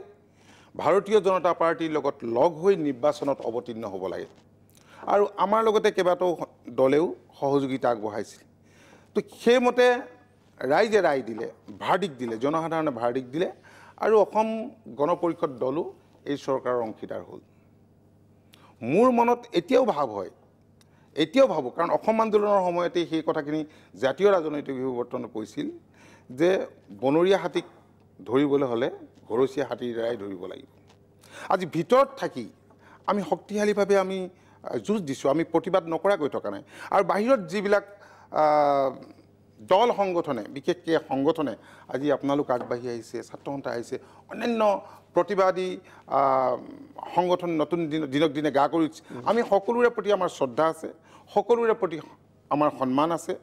ভাৰতীয় জনতা পাৰ্টীৰ লগত লগ হৈ নিৰ্বাচনত অৱতীৰ্ণ হ'ব লাগে আৰু আমাৰ লগতে কেইবাটাও দলেও সহযোগিতা আগবঢ়াইছিল তো সেইমতে ৰাইজে ৰায় দিলে ভাৰ্ডিক দিলে জনসাধাৰণে ভাৰ্ডিক দিলে আৰু অসম গণ পৰিষদ দলো এই চৰকাৰৰ অংশীদাৰ হ'ল মোৰ মনত এতিয়াও ভাৱ হয় এতিয়াও ভাবোঁ কাৰণ অসম আন্দোলনৰ সময়তে সেই কথাখিনি জাতীয় ৰাজনৈতিক বিৱৰ্তনে কৈছিল যে বনৰীয়া হাতীক ধৰিবলৈ হ'লে ঘৰচীয়া হাতীৰ দ্বাৰাই ধৰিব লাগিব আজি ভিতৰত থাকি আমি শক্তিশালীভাৱে আমি যুঁজ দিছোঁ আমি প্ৰতিবাদ নকৰাকৈ থকা নাই আৰু বাহিৰত যিবিলাক দল সংগঠনে বিশেষকৈ সংগঠনে আজি আপোনালোক আগবাঢ়ি আহিছে ছাত্ৰ সন্থা আহিছে অন্যান্য প্ৰতিবাদী সংগঠন নতুন দিনক দিনে গা কৰি উঠিছে আমি সকলোৰে প্ৰতি আমাৰ শ্ৰদ্ধা আছে সকলোৰে প্ৰতি আমাৰ সন্মান আছে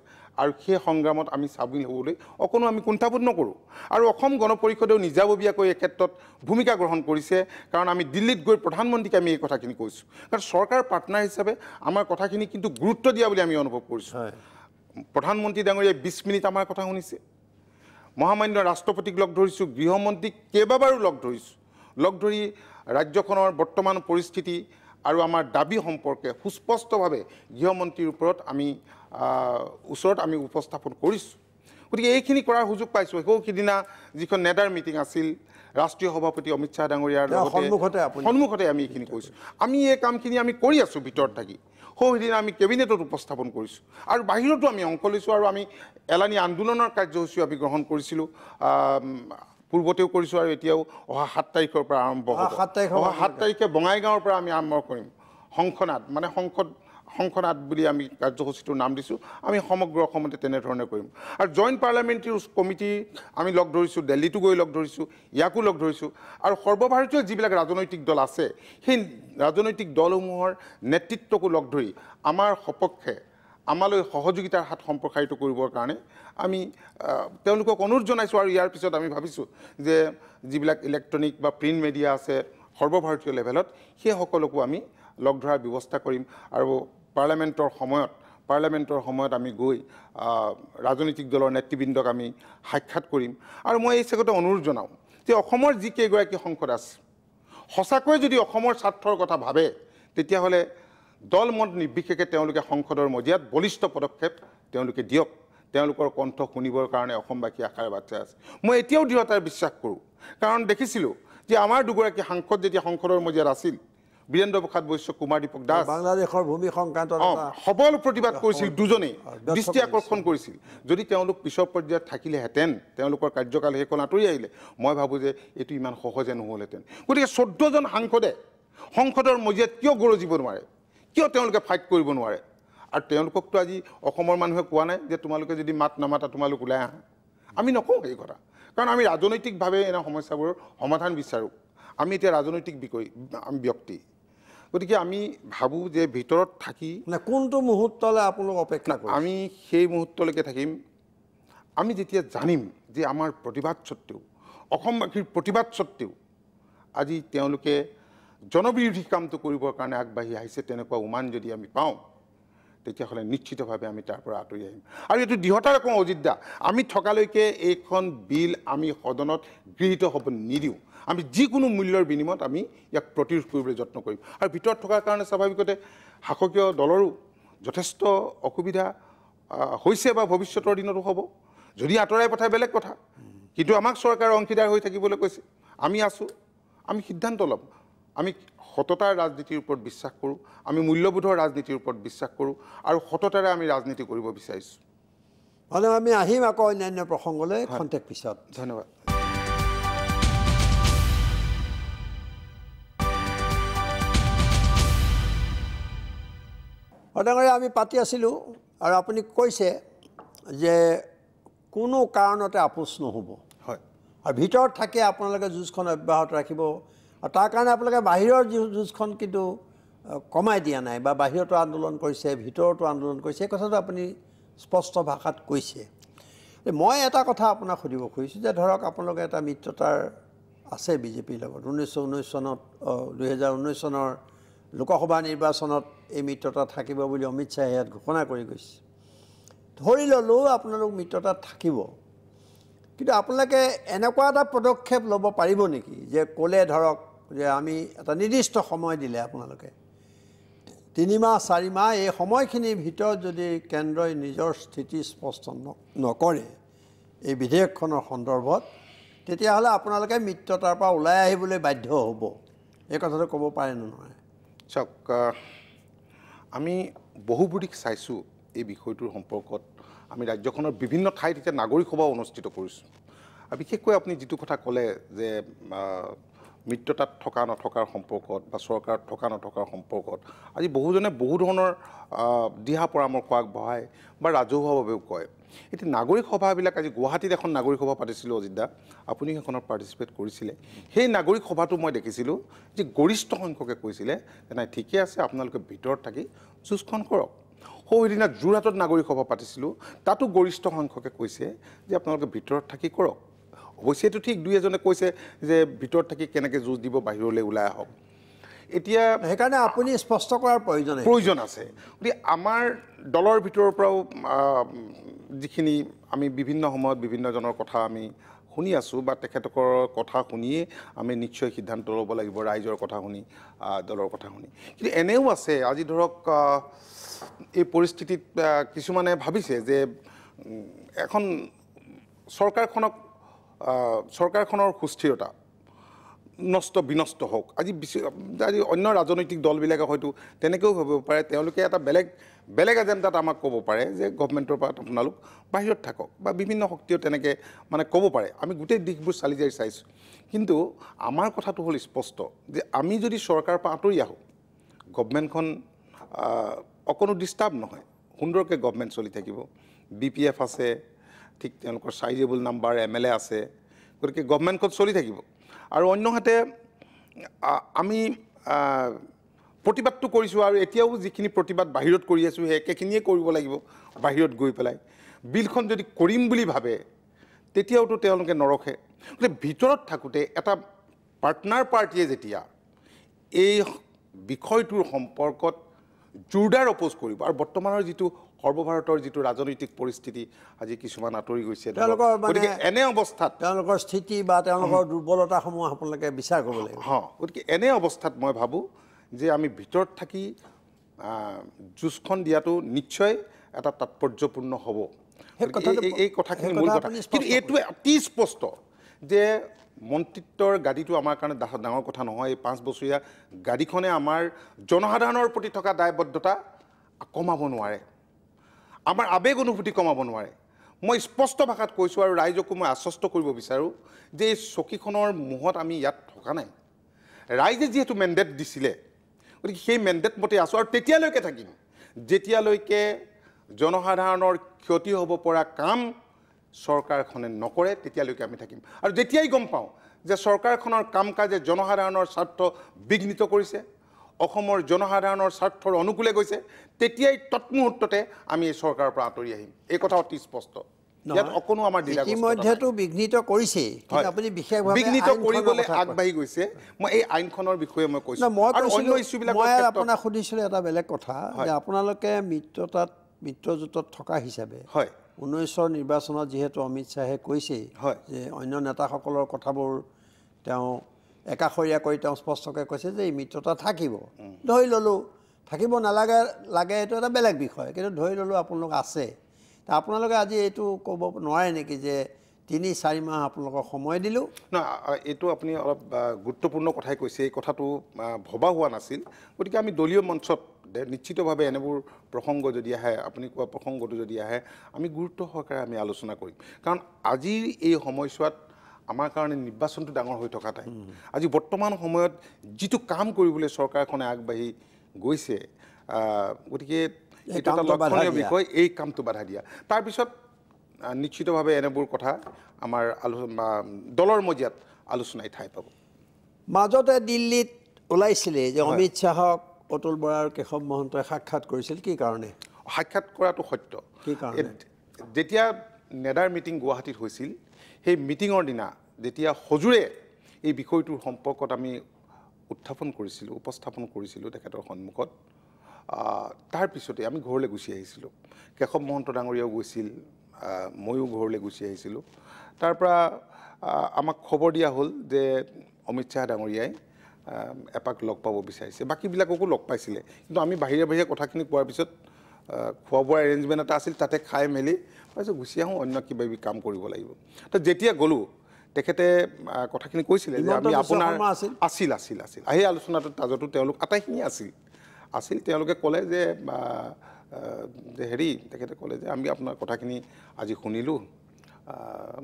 আৰু সেই সংগ্ৰামত আমি চাবিল হ'বলৈ অকণো আমি কুণ্ঠাবোধ নকৰোঁ আৰু অসম গণ পৰিষদেও নিজাববীয়াকৈ এই ক্ষেত্ৰত ভূমিকা গ্ৰহণ কৰিছে কাৰণ আমি দিল্লীত গৈ প্ৰধানমন্ত্ৰীক আমি এই কথাখিনি কৈছোঁ কাৰণ চৰকাৰ পাৰ্টনাৰ হিচাপে আমাৰ কথাখিনি কিন্তু গুৰুত্ব দিয়া বুলি আমি অনুভৱ কৰিছোঁ প্ৰধানমন্ত্ৰী ডাঙৰীয়াই বিছ মিনিট আমাৰ কথা শুনিছে মহামান্য ৰাষ্ট্ৰপতিক লগ ধৰিছোঁ গৃহমন্ত্ৰীক কেইবাবাৰো লগ ধৰিছোঁ লগ ধৰি ৰাজ্যখনৰ বৰ্তমান পৰিস্থিতি আৰু আমাৰ দাবী সম্পৰ্কে সুস্পষ্টভাৱে গৃহমন্ত্ৰীৰ ওপৰত আমি ওচৰত আমি উপস্থাপন কৰিছোঁ গতিকে এইখিনি কৰাৰ সুযোগ পাইছোঁ সৌ সিদিনা যিখন নেডাৰ মিটিং আছিল ৰাষ্ট্ৰীয় সভাপতি অমিত শ্বাহ ডাঙৰীয়াৰ সন্মুখতে আমি এইখিনি কৰিছোঁ আমি এই কামখিনি আমি কৰি আছোঁ ভিতৰত থাকি সৌ সিদিনা আমি কেবিনেটত উপস্থাপন কৰিছোঁ আৰু বাহিৰতো আমি অংক লৈছোঁ আৰু আমি এলানি আন্দোলনৰ কাৰ্যসূচীও আমি গ্ৰহণ কৰিছিলোঁ পূৰ্বতেও কৰিছোঁ আৰু এতিয়াও অহা সাত তাৰিখৰ পৰা আৰম্ভ হ'ব সাত তাৰিখ অহা সাত তাৰিখে বঙাইগাঁৱৰ পৰা আমি আৰম্ভ কৰিম শংখনাদ মানে শংখদ শংখনাদ বুলি আমি কাৰ্যসূচীটোৰ নাম দিছোঁ আমি সমগ্ৰ অসমতে তেনেধৰণে কৰিম আৰু জইণ্ট পাৰ্লামেণ্টেৰী কমিটি আমি লগ ধৰিছোঁ দিল্লীতো গৈ লগ ধৰিছোঁ ইয়াকো লগ ধৰিছোঁ আৰু সৰ্বভাৰতীয় যিবিলাক ৰাজনৈতিক দল আছে সেই ৰাজনৈতিক দলসমূহৰ নেতৃত্বকো লগ ধৰি আমাৰ সপক্ষে আমালৈ সহযোগিতাৰ হাত সম্প্ৰসাৰিত কৰিবৰ কাৰণে আমি তেওঁলোকক অনুৰোধ জনাইছোঁ আৰু ইয়াৰ পিছত আমি ভাবিছোঁ যে যিবিলাক ইলেক্ট্ৰনিক বা প্ৰিণ্ট মেডিয়া আছে সৰ্বভাৰতীয় লেভেলত সেইসকলকো আমি লগ ধৰাৰ ব্যৱস্থা কৰিম আৰু পাৰ্লিয়ামেণ্টৰ সময়ত পাৰ্লিয়ামেণ্টৰ সময়ত আমি গৈ ৰাজনৈতিক দলৰ নেতৃবৃন্দক আমি সাক্ষাৎ কৰিম আৰু মই এই চাগতে অনুৰোধ জনাওঁ যে অসমৰ যিকেইগৰাকী সংসদ আছে সঁচাকৈ যদি অসমৰ স্বাৰ্থৰ কথা ভাবে তেতিয়াহ'লে দল মত নিৰ্বিশেষে তেওঁলোকে সংসদৰ মজিয়াত বলিষ্ঠ পদক্ষেপ তেওঁলোকে দিয়ক তেওঁলোকৰ কণ্ঠ শুনিবৰ কাৰণে অসমবাসী আশাৰে বাটে আছে মই এতিয়াও দৃঢ়তাৰে বিশ্বাস কৰোঁ কাৰণ দেখিছিলোঁ যে আমাৰ দুগৰাকী সাংসদ যেতিয়া সংসদৰ মজিয়াত আছিল বীৰেন্দ্ৰ প্ৰসাদ বৈশ্য কুমাৰ দীপক দাস বাংলাদেশৰ ভূমি সংক্ৰান্ত সবল প্ৰতিবাদ কৰিছিল দুজনেই দৃষ্টি আকৰ্ষণ কৰিছিল যদি তেওঁলোক পিছৰ পৰ্যায়ত থাকিলেহেঁতেন তেওঁলোকৰ কাৰ্যকাল সেইখন আঁতৰি আহিলে মই ভাবোঁ যে এইটো ইমান সহজে নহ'লহেঁতেন গতিকে চৈধ্যজন সাংসদে সংসদৰ মজিয়াত কিয় গৌৰৱিব নোৱাৰে কিয় তেওঁলোকে ফাইট কৰিব নোৱাৰে আৰু তেওঁলোককতো আজি অসমৰ মানুহে কোৱা নাই যে তোমালোকে যদি মাত নামাতা তোমালোক ওলাই আহা আমি নকওঁ সেই কথা কাৰণ আমি ৰাজনৈতিকভাৱে এনে সমস্যাবোৰৰ সমাধান বিচাৰোঁ আমি এতিয়া ৰাজনৈতিক বিষয় ব্যক্তি গতিকে আমি ভাবোঁ যে ভিতৰত থাকি কোনটো মুহূৰ্তলৈ আপোনালোক অপেক্ষা কৰোঁ আমি সেই মুহূৰ্তলৈকে থাকিম আমি যেতিয়া জানিম যে আমাৰ প্ৰতিবাদ স্বত্বেও অসমবাসীৰ প্ৰতিবাদ স্বত্বেও আজি তেওঁলোকে জনবিৰোধী কামটো কৰিবৰ কাৰণে আগবাঢ়ি আহিছে তেনেকুৱা উমান যদি আমি পাওঁ তেতিয়াহ'লে নিশ্চিতভাৱে আমি তাৰ পৰা আঁতৰি আহিম আৰু এইটো দৃঢ়তাৰে কওঁ অযোধ্যা আমি থকালৈকে এইখন বিল আমি সদনত গৃহীত হ'ব নিদিওঁ আমি যিকোনো মূল্যৰ বিনিময়ত আমি ইয়াক প্ৰতিৰোধ কৰিবলৈ যত্ন কৰিম আৰু ভিতৰত থকাৰ কাৰণে স্বাভাৱিকতে শাসকীয় দলৰো যথেষ্ট অসুবিধা হৈছে বা ভৱিষ্যতৰ দিনতো হ'ব যদি আঁতৰাই পঠাই বেলেগ কথা কিন্তু আমাক চৰকাৰে অংশীদাৰ হৈ থাকিবলৈ কৈছে আমি আছোঁ আমি সিদ্ধান্ত ল'ম আমি সততাৰ ৰাজনীতিৰ ওপৰত বিশ্বাস কৰোঁ আমি মূল্যবোধৰ ৰাজনীতিৰ ওপৰত বিশ্বাস কৰোঁ আৰু সততাৰে আমি ৰাজনীতি কৰিব বিচাৰিছোঁ মানে আমি আহিম আকৌ অন্যান্য প্ৰসংগলৈ খন্তেক পিছত ধন্যবাদ সদাঙৰে আমি পাতি আছিলোঁ আৰু আপুনি কৈছে যে কোনো কাৰণতে আপোচ নহ'ব হয় আৰু ভিতৰত থাকি আপোনালোকে যুঁজখন অব্যাহত ৰাখিব আৰু তাৰ কাৰণে আপোনালোকে বাহিৰৰ যি যুঁজখন কিন্তু কমাই দিয়া নাই বা বাহিৰতো আন্দোলন কৰিছে ভিতৰতো আন্দোলন কৰিছে সেই কথাটো আপুনি স্পষ্ট ভাষাত কৈছে মই এটা কথা আপোনাক সুধিব খুজিছোঁ যে ধৰক আপোনালোকে এটা মিত্ৰতাৰ আছে বিজেপিৰ লগত ঊনৈছশ ঊনৈছ চনত দুহেজাৰ ঊনৈছ চনৰ লোকসভা নিৰ্বাচনত এই মিত্ৰতা থাকিব বুলি অমিত শ্বাহে ইয়াত ঘোষণা কৰি গৈছে ধৰি ল'লেও আপোনালোক মিত্ৰতা থাকিব কিন্তু আপোনালোকে এনেকুৱা এটা পদক্ষেপ ল'ব পাৰিব নেকি যে ক'লে ধৰক যে আমি এটা নিৰ্দিষ্ট সময় দিলে আপোনালোকে তিনিমাহ চাৰি মাহ এই সময়খিনিৰ ভিতৰত যদি কেন্দ্ৰই নিজৰ স্থিতি স্পষ্ট ন নকৰে এই বিধেয়কখনৰ সন্দৰ্ভত তেতিয়াহ'লে আপোনালোকে মিত্ৰতাৰ পৰা ওলাই আহিবলৈ বাধ্য হ'ব এই কথাটো ক'ব পাৰে নে নহয় চাওক আমি বহুবুধিক চাইছোঁ এই বিষয়টোৰ সম্পৰ্কত আমি ৰাজ্যখনৰ বিভিন্ন ঠাইত এতিয়া নাগৰিক সভা অনুষ্ঠিত কৰিছোঁ আৰু বিশেষকৈ আপুনি যিটো কথা ক'লে যে মিত্ৰতাত থকা নথকাৰ সম্পৰ্কত বা চৰকাৰত থকা নথকাৰ সম্পৰ্কত আজি বহুজনে বহু ধৰণৰ দিহা পৰামৰ্শ আগবঢ়ায় বা ৰাজহুৱাভাৱেও কয় এতিয়া নাগৰিক সভাবিলাক আজি গুৱাহাটীত এখন নাগৰিক সভা পাতিছিলোঁ অযোধ্যা আপুনি সেইখনত পাৰ্টিচিপেট কৰিছিলে সেই নাগৰিক সভাটো মই দেখিছিলোঁ যে গৰিষ্ঠ সংখ্যকে কৈছিলে যে নাই ঠিকে আছে আপোনালোকে ভিতৰত থাকি যুঁজখন কৰক সৌ সেইদিনা যোৰহাটত নাগৰিক সভা পাতিছিলোঁ তাতো গৰিষ্ঠ সংখ্যকে কৈছে যে আপোনালোকে ভিতৰত থাকি কৰক অৱশ্যে এইটো ঠিক দুই এজনে কৈছে যে ভিতৰত থাকি কেনেকৈ যুঁজ দিব বাহিৰলৈ ওলাই আহক এতিয়া সেইকাৰণে আপুনি স্পষ্ট কৰাৰ প্ৰয়োজন প্ৰয়োজন আছে গতিকে আমাৰ দলৰ ভিতৰৰ পৰাও যিখিনি আমি বিভিন্ন সময়ত বিভিন্নজনৰ কথা আমি শুনি আছোঁ বা তেখেতসকলৰ কথা শুনিয়েই আমি নিশ্চয় সিদ্ধান্ত ল'ব লাগিব ৰাইজৰ কথা শুনি দলৰ কথা শুনি কিন্তু এনেও আছে আজি ধৰক এই পৰিস্থিতিত কিছুমানে ভাবিছে যে এখন চৰকাৰখনক চৰকাৰখনৰ সুস্থিৰতা নষ্ট বিনষ্ট হওক আজি আজি অন্য ৰাজনৈতিক দলবিলাকে হয়তো তেনেকৈও ভাবিব পাৰে তেওঁলোকে এটা বেলেগ বেলেগ এজেণ্ডাত আমাক ক'ব পাৰে যে গভমেণ্টৰ পৰা আপোনালোক বাহিৰত থাকক বা বিভিন্ন শক্তিয়েও তেনেকৈ মানে ক'ব পাৰে আমি গোটেই দিশবোৰ চালি জাৰি চাইছোঁ কিন্তু আমাৰ কথাটো হ'ল স্পষ্ট যে আমি যদি চৰকাৰৰ পৰা আঁতৰি আহোঁ গভমেণ্টখন অকণো ডিষ্টাৰ্ব নহয় সুন্দৰকৈ গভমেণ্ট চলি থাকিব বি পি এফ আছে ঠিক তেওঁলোকৰ sizeable number M L A আছে গতিকে গভমেণ্টখন চলি থাকিব আৰু অন্যহাতে আমি প্ৰতিবাদটো কৰিছোঁ আৰু এতিয়াও যিখিনি প্ৰতিবাদ বাহিৰত কৰি আছোঁ সেই একেখিনিয়ে কৰিব লাগিব বাহিৰত গৈ পেলাই বিলখন যদি কৰিম বুলি ভাবে তেতিয়াওতো তেওঁলোকে নৰখে গতিকে ভিতৰত থাকোঁতে এটা পাৰ্টনাৰ পাৰ্টীয়ে যেতিয়া এই বিষয়টোৰ সম্পৰ্কত জোৰদাৰ অপ'জ কৰিব আৰু বৰ্তমানৰ যিটো সৰ্বভাৰতৰ যিটো ৰাজনৈতিক পৰিস্থিতি আজি কিছুমান আঁতৰি গৈছে তেওঁলোকৰ মানে এনে অৱস্থাত তেওঁলোকৰ স্থিতি বা তেওঁলোকৰ দুৰ্বলতাসমূহ আপোনালোকে বিচাৰ ক'ব লাগিব হঁ গতিকে এনে অৱস্থাত মই ভাবোঁ যে আমি ভিতৰত থাকি যুঁজখন দিয়াটো নিশ্চয় এটা তাৎপৰ্যপূৰ্ণ হ'ব এই কথাখিনি মূল কথা কিন্তু এইটো অতি স্পষ্ট যে মন্ত্ৰিত্বৰ গাড়ীটো আমাৰ কাৰণে ডাঙৰ কথা নহয় এই পাঁচ বছৰীয়া গাড়ীখনে আমাৰ জনসাধাৰণৰ প্ৰতি থকা দায়বদ্ধতা কমাব নোৱাৰে আমাৰ আৱেগ অনুভূতি কমাব নোৱাৰে মই স্পষ্ট ভাষাত কৈছোঁ আৰু ৰাইজকো মই আশ্বস্ত কৰিব বিচাৰোঁ যে এই চকীখনৰ মুখত আমি ইয়াত থকা নাই ৰাইজে যিহেতু মেণ্ডেট দিছিলে গতিকে সেই মেণ্ডেট মতে আছোঁ আৰু তেতিয়ালৈকে থাকিম যেতিয়ালৈকে জনসাধাৰণৰ ক্ষতি হ'ব পৰা কাম চৰকাৰখনে নকৰে তেতিয়ালৈকে আমি থাকিম আৰু যেতিয়াই গম পাওঁ যে চৰকাৰখনৰ কাম কাজে জনসাধাৰণৰ স্বাৰ্থ বিঘ্নিত কৰিছে অসমৰ জনসাধাৰণৰ স্বাৰ্থৰ অনুকূলে গৈছে তেতিয়াই তৎমুহূৰ্ততে আমি এই চৰকাৰৰ পৰা আঁতৰি আহিম এই কথা অতি স্পষ্ট ইতিমধ্যেতো বিঘ্নিত কৰিছেই কিন্তু আপুনি বিশেষভাৱে বিঘ্নিত কৰিবলৈ আগবাঢ়ি গৈছে মই এই আইনখনৰ বিষয়ে মই কৈছোঁ মই কৈছিলোঁ মই আপোনাক সুধিছিলোঁ এটা বেলেগ কথা যে আপোনালোকে মিত্ৰতাত মিত্ৰজোঁটত থকা হিচাপে হয় ঊনৈছৰ নিৰ্বাচনত যিহেতু অমিত শ্বাহে কৈছেই হয় যে অন্য নেতাসকলৰ কথাবোৰ তেওঁ একাষৰীয়াকৈ তেওঁ স্পষ্টকৈ কৈছে যে এই মিত্ৰতা থাকিব ধৰি ল'লোঁ থাকিব নালাগে লাগে এইটো এটা বেলেগ বিষয় কিন্তু ধৰি ল'লোঁ আপোনালোক আছে আপোনালোকে আজি এইটো ক'ব নোৱাৰে নেকি যে তিনি চাৰি মাহ আপোনালোকক সময় দিলোঁ ন এইটো আপুনি অলপ গুৰুত্বপূৰ্ণ কথাই কৈছে এই কথাটো ভবা হোৱা নাছিল গতিকে আমি দলীয় মঞ্চত নিশ্চিতভাৱে এনেবোৰ প্ৰসংগ যদি আহে আপুনি কোৱা প্ৰসংগটো যদি আহে আমি গুৰুত্ব সহকাৰে আমি আলোচনা কৰিম কাৰণ আজিৰ এই সময়ছোৱাত আমাৰ কাৰণে নিৰ্বাচনটো ডাঙৰ হৈ থকা ঠাই আজি বৰ্তমান সময়ত যিটো কাম কৰিবলৈ চৰকাৰখনে আগবাঢ়ি গৈছে গতিকে এইটো এটা লক্ষণীয় বিষয় এই কামটো বাধা দিয়া তাৰপিছত নিশ্চিতভাৱে এনেবোৰ কথা আমাৰ আলো দলৰ মজিয়াত আলোচনাই ঠাই পাব মাজতে দিল্লীত ওলাইছিলে যে অমিত শ্বাহক অতুল বৰা আৰু কেশৱ মহন্তই সাক্ষাৎ কৰিছিল কি কাৰণে সাক্ষাৎ কৰাটো সত্য কি কাৰণে যেতিয়া নেডাৰ মিটিং গুৱাহাটীত হৈছিল সেই মিটিঙৰ দিনা যেতিয়া সজোৰে এই বিষয়টোৰ সম্পৰ্কত আমি উত্থাপন কৰিছিলোঁ উপস্থাপন কৰিছিলোঁ তেখেতৰ সন্মুখত তাৰপিছতে আমি ঘৰলৈ গুচি আহিছিলোঁ কেশৱ মহন্ত ডাঙৰীয়াও গৈছিল ময়ো ঘৰলৈ গুচি আহিছিলোঁ তাৰ পৰা আমাক খবৰ দিয়া হ'ল যে অমিত শ্বাহ ডাঙৰীয়াই এপাক লগ পাব বিচাৰিছে বাকীবিলাককো লগ পাইছিলে কিন্তু আমি বাহিৰে বাহিৰে কথাখিনি কোৱাৰ পিছত খোৱা বোৱাৰ এৰেঞ্জমেণ্ট এটা আছিল তাতে খাই মেলি তাৰপিছত গুচি আহোঁ অন্য কিবা কিবি কাম কৰিব লাগিব তো যেতিয়া গ'লোঁ তেখেতে কথাখিনি কৈছিলে যে আমি আপোনাৰ আছিল আছিল আছিল সেই আলোচনাটোৰ তাজতো তেওঁলোক আটাইখিনি আছিল আছিল তেওঁলোকে ক'লে যে হেৰি তেখেতে ক'লে যে আমি আপোনাৰ কথাখিনি আজি শুনিলোঁ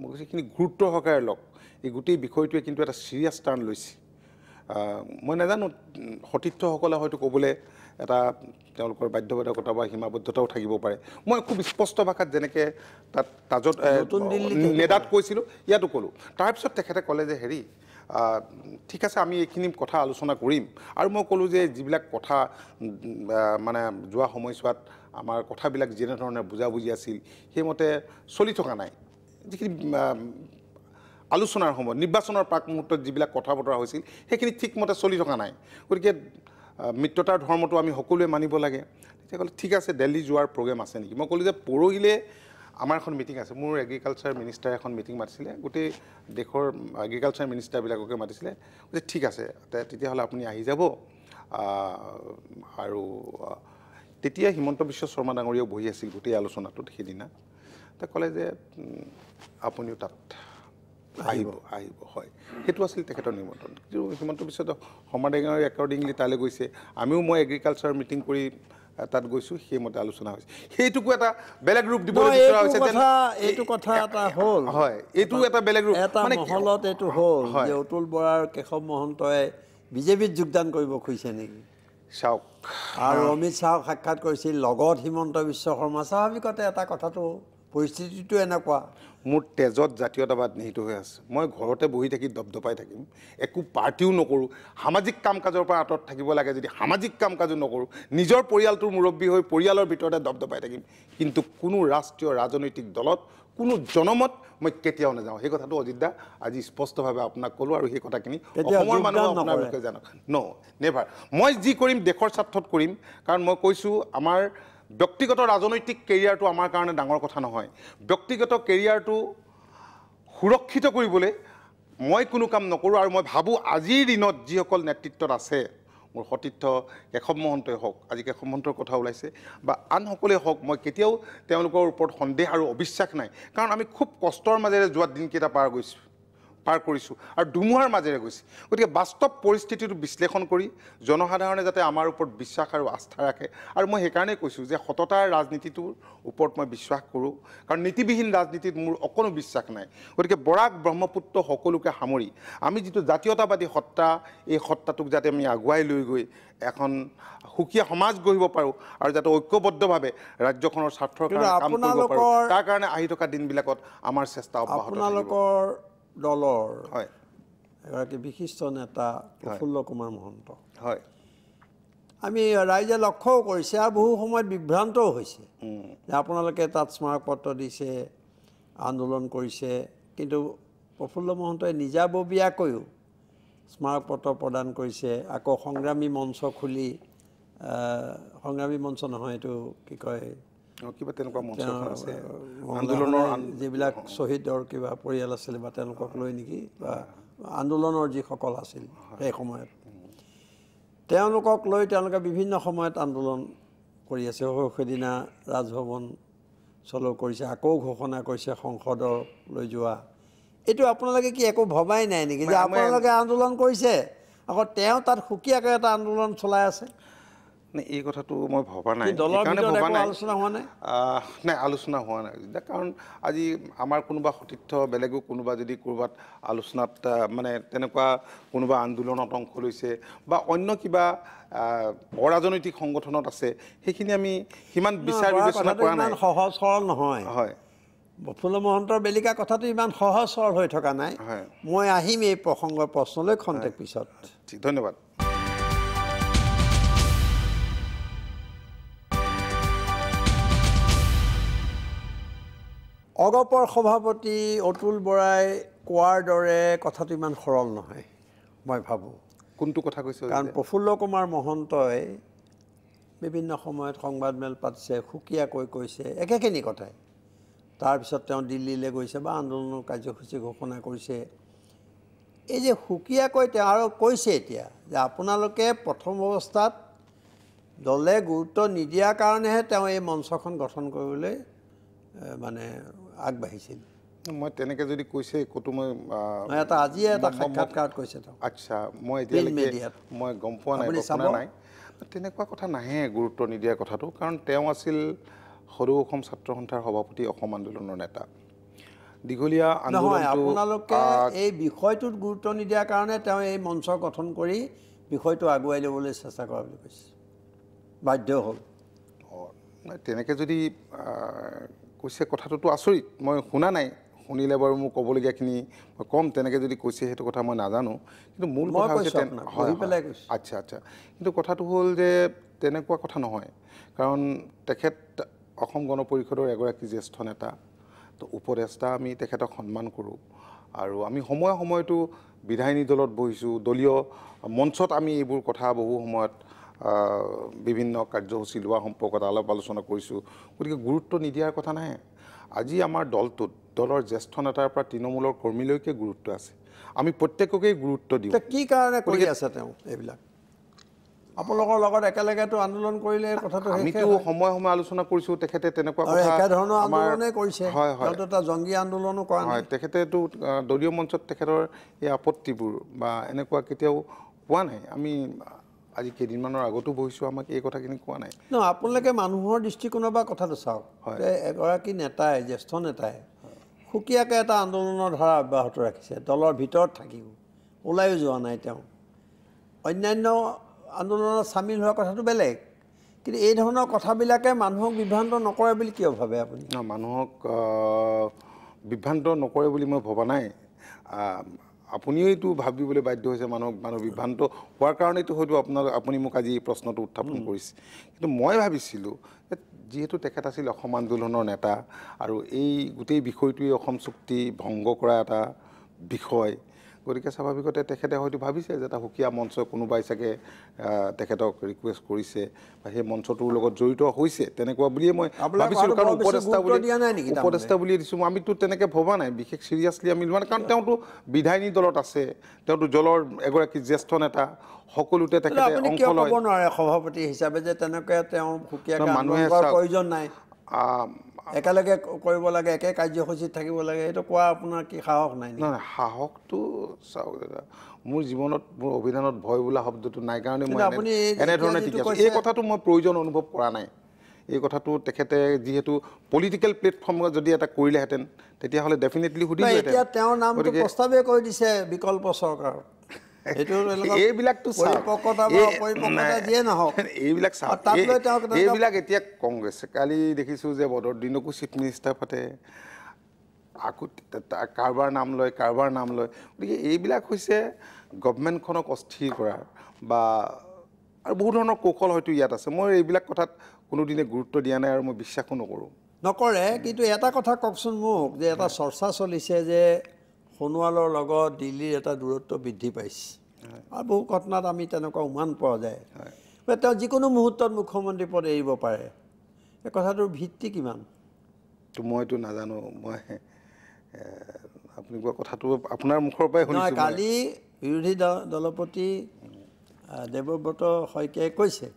মোক কৈছে এইখিনি গুৰুত্ব সহকাৰে লওক এই গোটেই বিষয়টোৱে কিন্তু এটা ছিৰিয়াছ টাৰ্ণ লৈছে মই নাজানো সতীৰ্থসকলে হয়তো ক'বলৈ এটা তেওঁলোকৰ বাধ্যবাধকতা বা সীমাবদ্ধতাও থাকিব পাৰে মই খুব স্পষ্ট ভাষাত যেনেকৈ তাত তাজত নতুন নেদাত কৈছিলোঁ ইয়াতো ক'লোঁ তাৰপিছত তেখেতে ক'লে যে হেৰি ঠিক আছে আমি এইখিনি কথা আলোচনা কৰিম আৰু মই ক'লোঁ যে যিবিলাক কথা মানে যোৱা সময়ছোৱাত আমাৰ কথাবিলাক যেনেধৰণে বুজাবুজি আছিল সেইমতে চলি থকা নাই যিখিনি আলোচনাৰ সময়ত নিৰ্বাচনৰ প্ৰাক মুহূৰ্তত যিবিলাক কথা বতৰা হৈছিল সেইখিনি ঠিকমতে চলি থকা নাই গতিকে মিত্ৰতাৰ ধৰ্মটো আমি সকলোৱে মানিব লাগে তেতিয়া ক'লে ঠিক আছে দেল্হি যোৱাৰ প্ৰগ্ৰেম আছে নেকি মই ক'লোঁ যে পৰহিলৈ আমাৰ এখন মিটিং আছে মোৰ এগ্ৰিকালচাৰ মিনিষ্টাৰ এখন মিটিং মাতিছিলে গোটেই দেশৰ এগ্ৰিকালচাৰ মিনিষ্টাৰবিলাককে মাতিছিলে যে ঠিক আছে তেতিয়াহ'লে আপুনি আহি যাব আৰু তেতিয়া হিমন্ত বিশ্ব শৰ্মা ডাঙৰীয়াও বহি আছিল গোটেই আলোচনাটোত সেইদিনা তেওঁ ক'লে যে আপুনিও তাত আহিব আহিব হয় সেইটো আছিল তেখেতৰ নিমন্ত্ৰণ কিন্তু হিমন্ত বিশ্বত শৰ্মা ডেঙাৰ একৰ্ডিংলি তালৈ গৈছে আমিও মই এগ্ৰিকালচাৰ মিটিং কৰি তাত গৈছোঁ সেইমতে আলোচনা হৈছে সেইটোকো এটা বেলেগ ৰূপ দিব হৈছে এইটো কথা এটা হ'ল হয় এইটো এটা বেলেগ ৰূপ এটা মানে হলত এইটো হ'ল যে অতুল বৰাৰ কেশৱ মহন্তই বিজেপিত যোগদান কৰিব খুজিছে নেকি চাওক আৰু অমিত শ্বাহক সাক্ষাৎ কৰিছিল লগত হিমন্ত বিশ্ব শৰ্মা স্বাভাৱিকতে এটা কথাটো পৰিস্থিতিটো এনেকুৱা মোৰ তেজত জাতীয়তাবাদ নিহিত হৈ আছে মই ঘৰতে বহি থাকি দপদপাই থাকিম একো পাৰ্টিও নকৰোঁ সামাজিক কাম কাজৰ পৰা আঁতৰত থাকিব লাগে যদি সামাজিক কাম কাজো নকৰোঁ নিজৰ পৰিয়ালটোৰ মুৰব্বী হৈ পৰিয়ালৰ ভিতৰতে দপদপাই থাকিম কিন্তু কোনো ৰাষ্ট্ৰীয় ৰাজনৈতিক দলত কোনো জনমত মই কেতিয়াও নাযাওঁ সেই কথাটো অজিত দা আজি স্পষ্টভাৱে আপোনাক ক'লোঁ আৰু সেই কথাখিনি অসমৰ মানুহে আপোনাৰ বিষয়ে জানক ন নেভাৰ মই যি কৰিম দেশৰ স্বাৰ্থত কৰিম কাৰণ মই কৈছোঁ আমাৰ ব্যক্তিগত ৰাজনৈতিক কেৰিয়াৰটো আমাৰ কাৰণে ডাঙৰ কথা নহয় ব্যক্তিগত কেৰিয়াৰটো সুৰক্ষিত কৰিবলৈ মই কোনো কাম নকৰোঁ আৰু মই ভাবোঁ আজিৰ দিনত যিসকল নেতৃত্বত আছে মোৰ সতীৰ্থ কেশৱ মহন্তই হওক আজি কেশৱ মহন্তৰ কথা ওলাইছে বা আনসকলেই হওক মই কেতিয়াও তেওঁলোকৰ ওপৰত সন্দেহ আৰু অবিশ্বাস নাই কাৰণ আমি খুব কষ্টৰ মাজেৰে যোৱা দিনকেইটা পাৰ গৈছোঁ পাৰ কৰিছোঁ আৰু ধুমুহাৰ মাজেৰে গৈছে গতিকে বাস্তৱ পৰিস্থিতিটো বিশ্লেষণ কৰি জনসাধাৰণে যাতে আমাৰ ওপৰত বিশ্বাস আৰু আস্থা ৰাখে আৰু মই সেইকাৰণেই কৈছোঁ যে সততাৰ ৰাজনীতিটোৰ ওপৰত মই বিশ্বাস কৰোঁ কাৰণ নীতিবিহীন ৰাজনীতিত মোৰ অকণো বিশ্বাস নাই গতিকে বৰাক ব্ৰহ্মপুত্ৰ সকলোকে সামৰি আমি যিটো জাতীয়তাবাদী সত্তা এই সত্তাটোক যাতে আমি আগুৱাই লৈ গৈ এখন সুকীয়া সমাজ গঢ়িব পাৰোঁ আৰু যাতে ঐক্যবদ্ধভাৱে ৰাজ্যখনৰ স্বাৰ্থৰ কাম কৰিব পাৰোঁ তাৰ কাৰণে আহি থকা দিনবিলাকত আমাৰ চেষ্টা অব্যাহত আপোনালোকৰ দলৰ হয় এগৰাকী বিশিষ্ট নেতা প্ৰফুল্ল কুমাৰ মহন্ত হয় আমি ৰাইজে লক্ষ্যও কৰিছে আৰু বহু সময়ত বিভ্ৰান্তও হৈছে যে আপোনালোকে তাত স্মাৰকপত্ৰ দিছে আন্দোলন কৰিছে কিন্তু প্ৰফুল্ল মহন্তই নিজাববীয়াকৈও স্মাৰকপত্ৰ প্ৰদান কৰিছে আকৌ সংগ্ৰামী মঞ্চ খুলি সংগ্ৰামী মঞ্চ নহয় এইটো কি কয় কিবা তেনেকুৱা মঞ্চ আছে আন্দোলনৰ যিবিলাক শ্বহীদৰ কিবা পৰিয়াল আছিলে বা তেওঁলোকক লৈ নেকি বা আন্দোলনৰ যিসকল আছিল সেই সময়ত তেওঁলোকক লৈ তেওঁলোকে বিভিন্ন সময়ত আন্দোলন কৰি আছে সেইদিনা ৰাজভৱন চলো কৰিছে আকৌ ঘোষণা কৰিছে সংসদলৈ যোৱা এইটো আপোনালোকে কি একো ভবাই নাই নেকি যে আপোনালোকে আন্দোলন কৰিছে আকৌ তেওঁ তাত সুকীয়াকৈ এটা আন্দোলন চলাই আছে নাই এই কথাটো মই ভবা নাই ভবা নাই আলোচনা হোৱা নাই নাই আলোচনা হোৱা নাই কাৰণ আজি আমাৰ কোনোবা সতীৰ্থ বেলেগো কোনোবা যদি ক'ৰবাত আলোচনাত মানে তেনেকুৱা কোনোবা আন্দোলনত অংশ লৈছে বা অন্য কিবা অৰাজনৈতিক সংগঠনত আছে সেইখিনি আমি সিমান বিচাৰ বিবেচনা কৰা নাই সহজ সৰল নহয় হয় প্ৰফুল্ল মহন্তৰ বেলিকা কথাটো ইমান সহজ সৰল হৈ থকা নাই মই আহিম এই প্ৰসংগৰ প্ৰশ্নলৈ খন্তেক পিছত ধন্যবাদ অগপৰ সভাপতি অতুল বৰাই কোৱাৰ দৰে কথাটো ইমান সৰল নহয় মই ভাবোঁ কোনটো কথা কৈছে কাৰণ প্ৰফুল্ল কুমাৰ মহন্তই বিভিন্ন সময়ত সংবাদমেল পাতিছে সুকীয়াকৈ কৈছে একেখিনি কথাই তাৰপিছত তেওঁ দিল্লীলৈ গৈছে বা আন্দোলনৰ কাৰ্যসূচী ঘোষণা কৰিছে এই যে সুকীয়াকৈ তেওঁ আৰু কৈছে এতিয়া যে আপোনালোকে প্ৰথম অৱস্থাত দলে গুৰুত্ব নিদিয়াৰ কাৰণেহে তেওঁ এই মঞ্চখন গঠন কৰিবলৈ মানে আগবাঢ়িছিল মই তেনেকে যদি কৈছে ক'তো মই এটা আজিয়ে এটা সাক্ষাৎকাৰত কৈছে আচ্ছা মই এতিয়া মই গম পোৱা নাই নাই তেনেকুৱা কথা নাহে গুৰুত্ব নিদিয়া কথাটো কাৰণ তেওঁ আছিল সৰু অসম ছাত্ৰ সন্থাৰ সভাপতি অসম আন্দোলনৰ নেতা দীঘলীয়া আপোনালোকে এই বিষয়টোত গুৰুত্ব নিদিয়াৰ কাৰণে তেওঁ এই মঞ্চ গঠন কৰি বিষয়টো আগুৱাই ল'বলৈ চেষ্টা কৰা বুলি কৈছে বাধ্য হ'ল তেনেকৈ যদি কৈছে কথাটোতো আচৰিত মই শুনা নাই শুনিলে বাৰু মোৰ ক'বলগীয়াখিনি মই ক'ম তেনেকৈ যদি কৈছে সেইটো কথা মই নাজানো কিন্তু মূল কথা হৈছে আচ্ছা আচ্ছা কিন্তু কথাটো হ'ল যে তেনেকুৱা কথা নহয় কাৰণ তেখেত অসম গণ পৰিষদৰ এগৰাকী জ্যেষ্ঠ নেতা তো উপদেষ্টা আমি তেখেতক সন্মান কৰোঁ আৰু আমি সময়ে সময়তো বিধায়িনী দলত বহিছোঁ দলীয় মঞ্চত আমি এইবোৰ কথা বহু সময়ত বিভিন্ন কাৰ্যসূচী লোৱা সম্পৰ্কত অলপ আলোচনা কৰিছোঁ গতিকে গুৰুত্ব নিদিয়াৰ কথা নাহে আজি আমাৰ দলটোত দলৰ জ্যেষ্ঠ নেতাৰ পৰা তৃণমূলৰ কৰ্মীলৈকে গুৰুত্ব আছে আমি প্ৰত্যেককেই গুৰুত্ব দিওঁ কি কাৰণে কৰি আছে তেওঁ এইবিলাক আপোনালোকৰ লগত একেলগেতো আন্দোলন কৰিলে কথাটো আমিতো সময়ে সময়ে আলোচনা কৰিছোঁ তেখেতে তেনেকুৱা একেধৰণৰ আন্দোলনে কৰিছে হয় হয় এটা জংগী আন্দোলনো কৰা নাই তেখেতেতো দলীয় মঞ্চত তেখেতৰ এই আপত্তিবোৰ বা এনেকুৱা কেতিয়াও কোৱা নাই আমি আজি কেইদিনমানৰ আগতো বহিছোঁ আমাক এই কথাখিনি কোৱা নাই ন আপোনালোকে মানুহৰ দৃষ্টিকোণৰ পৰা কথাটো চাওক যে এগৰাকী নেতাই জ্যেষ্ঠ নেতাই সুকীয়াকৈ এটা আন্দোলনৰ ধাৰা অব্যাহত ৰাখিছে দলৰ ভিতৰত থাকিও ওলাইও যোৱা নাই তেওঁ অন্যান্য আন্দোলনত চামিল হোৱা কথাটো বেলেগ কিন্তু এই ধৰণৰ কথাবিলাকে মানুহক বিভ্ৰান্ত নকৰে বুলি কিয় ভাবে আপুনি মানুহক বিভ্ৰান্ত নকৰে বুলি মই ভবা নাই আপুনিওতো ভাবিবলৈ বাধ্য হৈছে মানুহ মানুহ বিভ্ৰান্ত হোৱাৰ কাৰণেতো হয়তো আপোনাৰ আপুনি মোক আজি এই প্ৰশ্নটো উত্থাপন কৰিছে কিন্তু মই ভাবিছিলোঁ যিহেতু তেখেত আছিল অসম আন্দোলনৰ নেতা আৰু এই গোটেই বিষয়টোৱেই অসম চুক্তি ভংগ কৰা এটা বিষয় গতিকে স্বাভাৱিকতে তেখেতে হয়তো ভাবিছে যে এটা সুকীয়া মঞ্চ কোনোবাই চাগে তেখেতক ৰিকুৱেষ্ট কৰিছে বা সেই মঞ্চটোৰ লগত জড়িত হৈছে তেনেকুৱা বুলিয়েই মই ভাবিছিলোঁ কাৰণ উপদেষ্টা বুলি উপদেষ্টা বুলিয়ে দিছোঁ আমিতো তেনেকৈ ভবা নাই বিশেষ ছিৰিয়াছলি আমি মানে কাৰণ তেওঁতো বিধায়িনী দলত আছে তেওঁতো জলৰ এগৰাকী জ্যেষ্ঠ নেতা সকলোতে তেখেতে সভাপতি হিচাপে যে তেনেকৈ তেওঁ সুকীয়া মানুহে প্ৰয়োজন নাই একেলগে কৰিব লাগে একে কাৰ্যসূচীত থাকিব লাগে সেইটো কোৱা আপোনাৰ কি সাহস নাই নাই সাহসটো চাওক দাদা মোৰ জীৱনত মোৰ অভিধানত ভয় বোলা শব্দটো নাই কাৰণে মই আপুনি এনেধৰণে এই কথাটো মই প্ৰয়োজন অনুভৱ কৰা নাই এই কথাটো তেখেতে যিহেতু পলিটিকেল প্লেটফৰ্ম যদি এটা কৰিলেহেঁতেন তেতিয়াহ'লে ডেফিনেটলি সুধিলে এতিয়া তেওঁৰ নামটো প্ৰস্তাৱে কৈ দিছে বিকল্প চৰকাৰ এইবিলাক এতিয়া কংগ্ৰেছ কালি দেখিছোঁ যে বদৰুদ্দিনকো চিফ মিনিষ্টাৰ পাতে আকৌ কাৰোবাৰ নাম লয় কাৰোবাৰ নাম লয় গতিকে এইবিলাক হৈছে গভমেণ্টখনক অস্থিৰ কৰাৰ বা আৰু বহু ধৰণৰ কৌশল হয়তো ইয়াত আছে মই এইবিলাক কথাত কোনোদিনে গুৰুত্ব দিয়া নাই আৰু মই বিশ্বাসো নকৰোঁ নকৰে কিন্তু এটা কথা কওকচোন মোক যে এটা চৰ্চা চলিছে যে সোণোৱালৰ লগত দিল্লীৰ এটা দূৰত্ব বৃদ্ধি পাইছে আৰু বহু ঘটনাত আমি তেনেকুৱা উমান পোৱা যায় গতিকে তেওঁ যিকোনো মুহূৰ্তত মুখ্যমন্ত্ৰী পদ এৰিব পাৰে এই কথাটোৰ ভিত্তি কিমান মইতো নাজানো মই আপুনি কোৱা কথাটো আপোনাৰ মুখৰ পৰাই শুনিছোঁ কালি বিৰোধী দল দলপতি দেৱব্ৰত শইকীয়াই কৈছে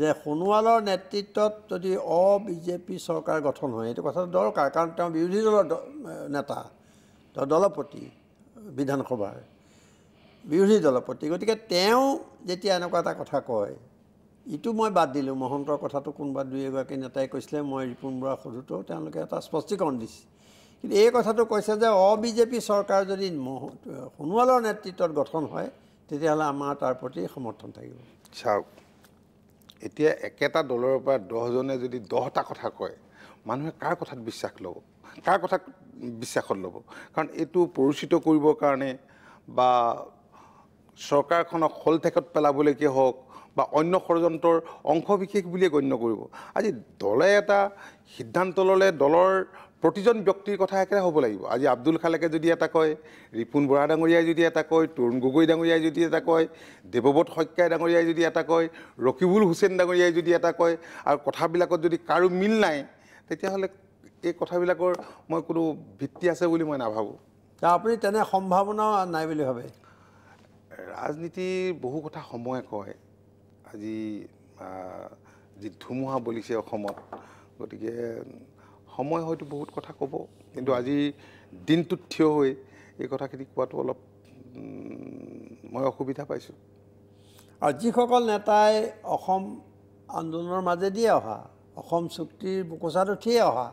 যে সোণোৱালৰ নেতৃত্বত যদি অ বিজেপি চৰকাৰ গঠন হয় এইটো কথাটো দৰকাৰ কাৰণ তেওঁ বিৰোধী দলৰ নেতা দলপতি বিধানসভাৰ বিৰোধী দলপতি গতিকে তেওঁ যেতিয়া এনেকুৱা এটা কথা কয় ইটো মই বাদ দিলোঁ মহন্তৰ কথাটো কোনোবা দুই এগৰাকী নেতাই কৈছিলে মই ৰিপুণ বৰা সোধোঁতেও তেওঁলোকে এটা স্পষ্টীকৰণ দিছে কিন্তু এই কথাটো কৈছে যে অ বি জে পি চৰকাৰ যদি মহ সোণোৱালৰ নেতৃত্বত গঠন হয় তেতিয়াহ'লে আমাৰ তাৰ প্ৰতি সমৰ্থন থাকিব চাওক এতিয়া একেটা দলৰ পৰা দহজনে যদি দহটা কথা কয় মানুহে কাৰ কথাত বিশ্বাস ল'ব কাৰ কথা বিশ্বাসত ল'ব কাৰণ এইটো পৰিচিত কৰিবৰ কাৰণে বা চৰকাৰখনক শলঠেকত পেলাবলৈকে হওক বা অন্য ষড়যন্ত্ৰৰ অংশ বিশেষ বুলিয়ে গণ্য কৰিব আজি দলে এটা সিদ্ধান্ত ল'লে দলৰ প্ৰতিজন ব্যক্তিৰ কথা একেৰাহে হ'ব লাগিব আজি আব্দুল খালেকে যদি এটা কয় ৰিপুণ বৰা ডাঙৰীয়াই যদি এটা কয় তৰুণ গগৈ ডাঙৰীয়াই যদি এটা কয় দেৱব্ৰত শইকীয়া ডাঙৰীয়াই যদি এটা কয় ৰকিবুল হুছেইন ডাঙৰীয়াই যদি এটা কয় আৰু কথাবিলাকত যদি কাৰো মিল নাই তেতিয়াহ'লে এই কথাবিলাকৰ মই কোনো ভিত্তি আছে বুলি মই নাভাবোঁ আপুনি তেনে সম্ভাৱনা নাই বুলি ভাবে ৰাজনীতিৰ বহু কথা সময়ে কয় আজি যি ধুমুহা বলিছে অসমত গতিকে সময় হয়তো বহুত কথা ক'ব কিন্তু আজি দিনটোত থিয় হৈ এই কথাখিনি কোৱাটো অলপ মই অসুবিধা পাইছোঁ আৰু যিসকল নেতাই অসম আন্দোলনৰ মাজেদিয়ে অহা অসম চুক্তিৰ বোকোচাত উঠিয়ে অহা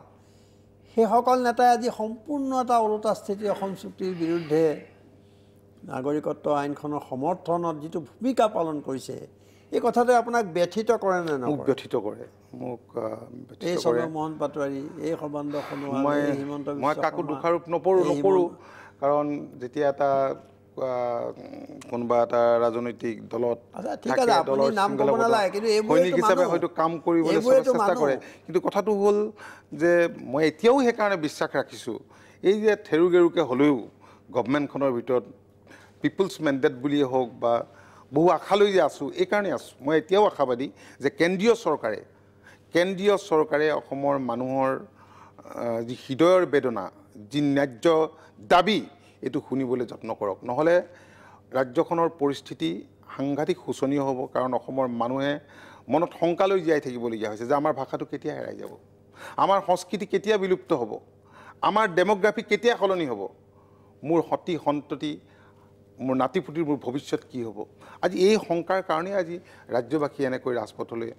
সেইসকল নেতাই আজি সম্পূৰ্ণ এটা ওলোটা স্থিতি অসম চুক্তিৰ বিৰুদ্ধে নাগৰিকত্ব আইনখনৰ সমৰ্থনত যিটো ভূমিকা পালন কৰিছে এই কথাটোৱে আপোনাক ব্যথিত কৰে নে নহয় ব্যথিত কৰে মোক এই চন্দ্ৰমোহন পাটোৱাৰী এই সৰ্বানন্দ সোণোৱাল হিমন্ত মই কাকো দোষাৰোপ নপৰোঁ নকৰোঁ কাৰণ যেতিয়া এটা কোনোবা এটা ৰাজনৈতিক দলত চেষ্টা কৰে কিন্তু কথাটো হ'ল যে মই এতিয়াও সেইকাৰণে বিশ্বাস ৰাখিছোঁ এই যে থেৰুগেৰুকে হ'লেও গভমেণ্টখনৰ ভিতৰত পিপুলছ মেণ্ডেট বুলিয়েই হওক বা বহু আশালৈ যে আছোঁ এইকাৰণে আছোঁ মই এতিয়াও আশাবাদী যে কেন্দ্ৰীয় চৰকাৰে কেন্দ্ৰীয় চৰকাৰে অসমৰ মানুহৰ যি হৃদয়ৰ বেদনা যি ন্যায্য দাবী এইটো শুনিবলৈ যত্ন কৰক নহ'লে ৰাজ্যখনৰ পৰিস্থিতি সাংঘাতিক শোচনীয় হ'ব কাৰণ অসমৰ মানুহে মনত শংকা লৈ জীয়াই থাকিবলগীয়া হৈছে যে আমাৰ ভাষাটো কেতিয়া হেৰাই যাব আমাৰ সংস্কৃতি কেতিয়া বিলুপ্ত হ'ব আমাৰ ডেম'গ্ৰাফি কেতিয়া সলনি হ'ব মোৰ সতি সন্ততি মোৰ নাতি পুতিৰ মোৰ ভৱিষ্যত কি হ'ব আজি এই শংকাৰ কাৰণেই আজি ৰাজ্যবাসী এনেকৈ ৰাজপথলৈ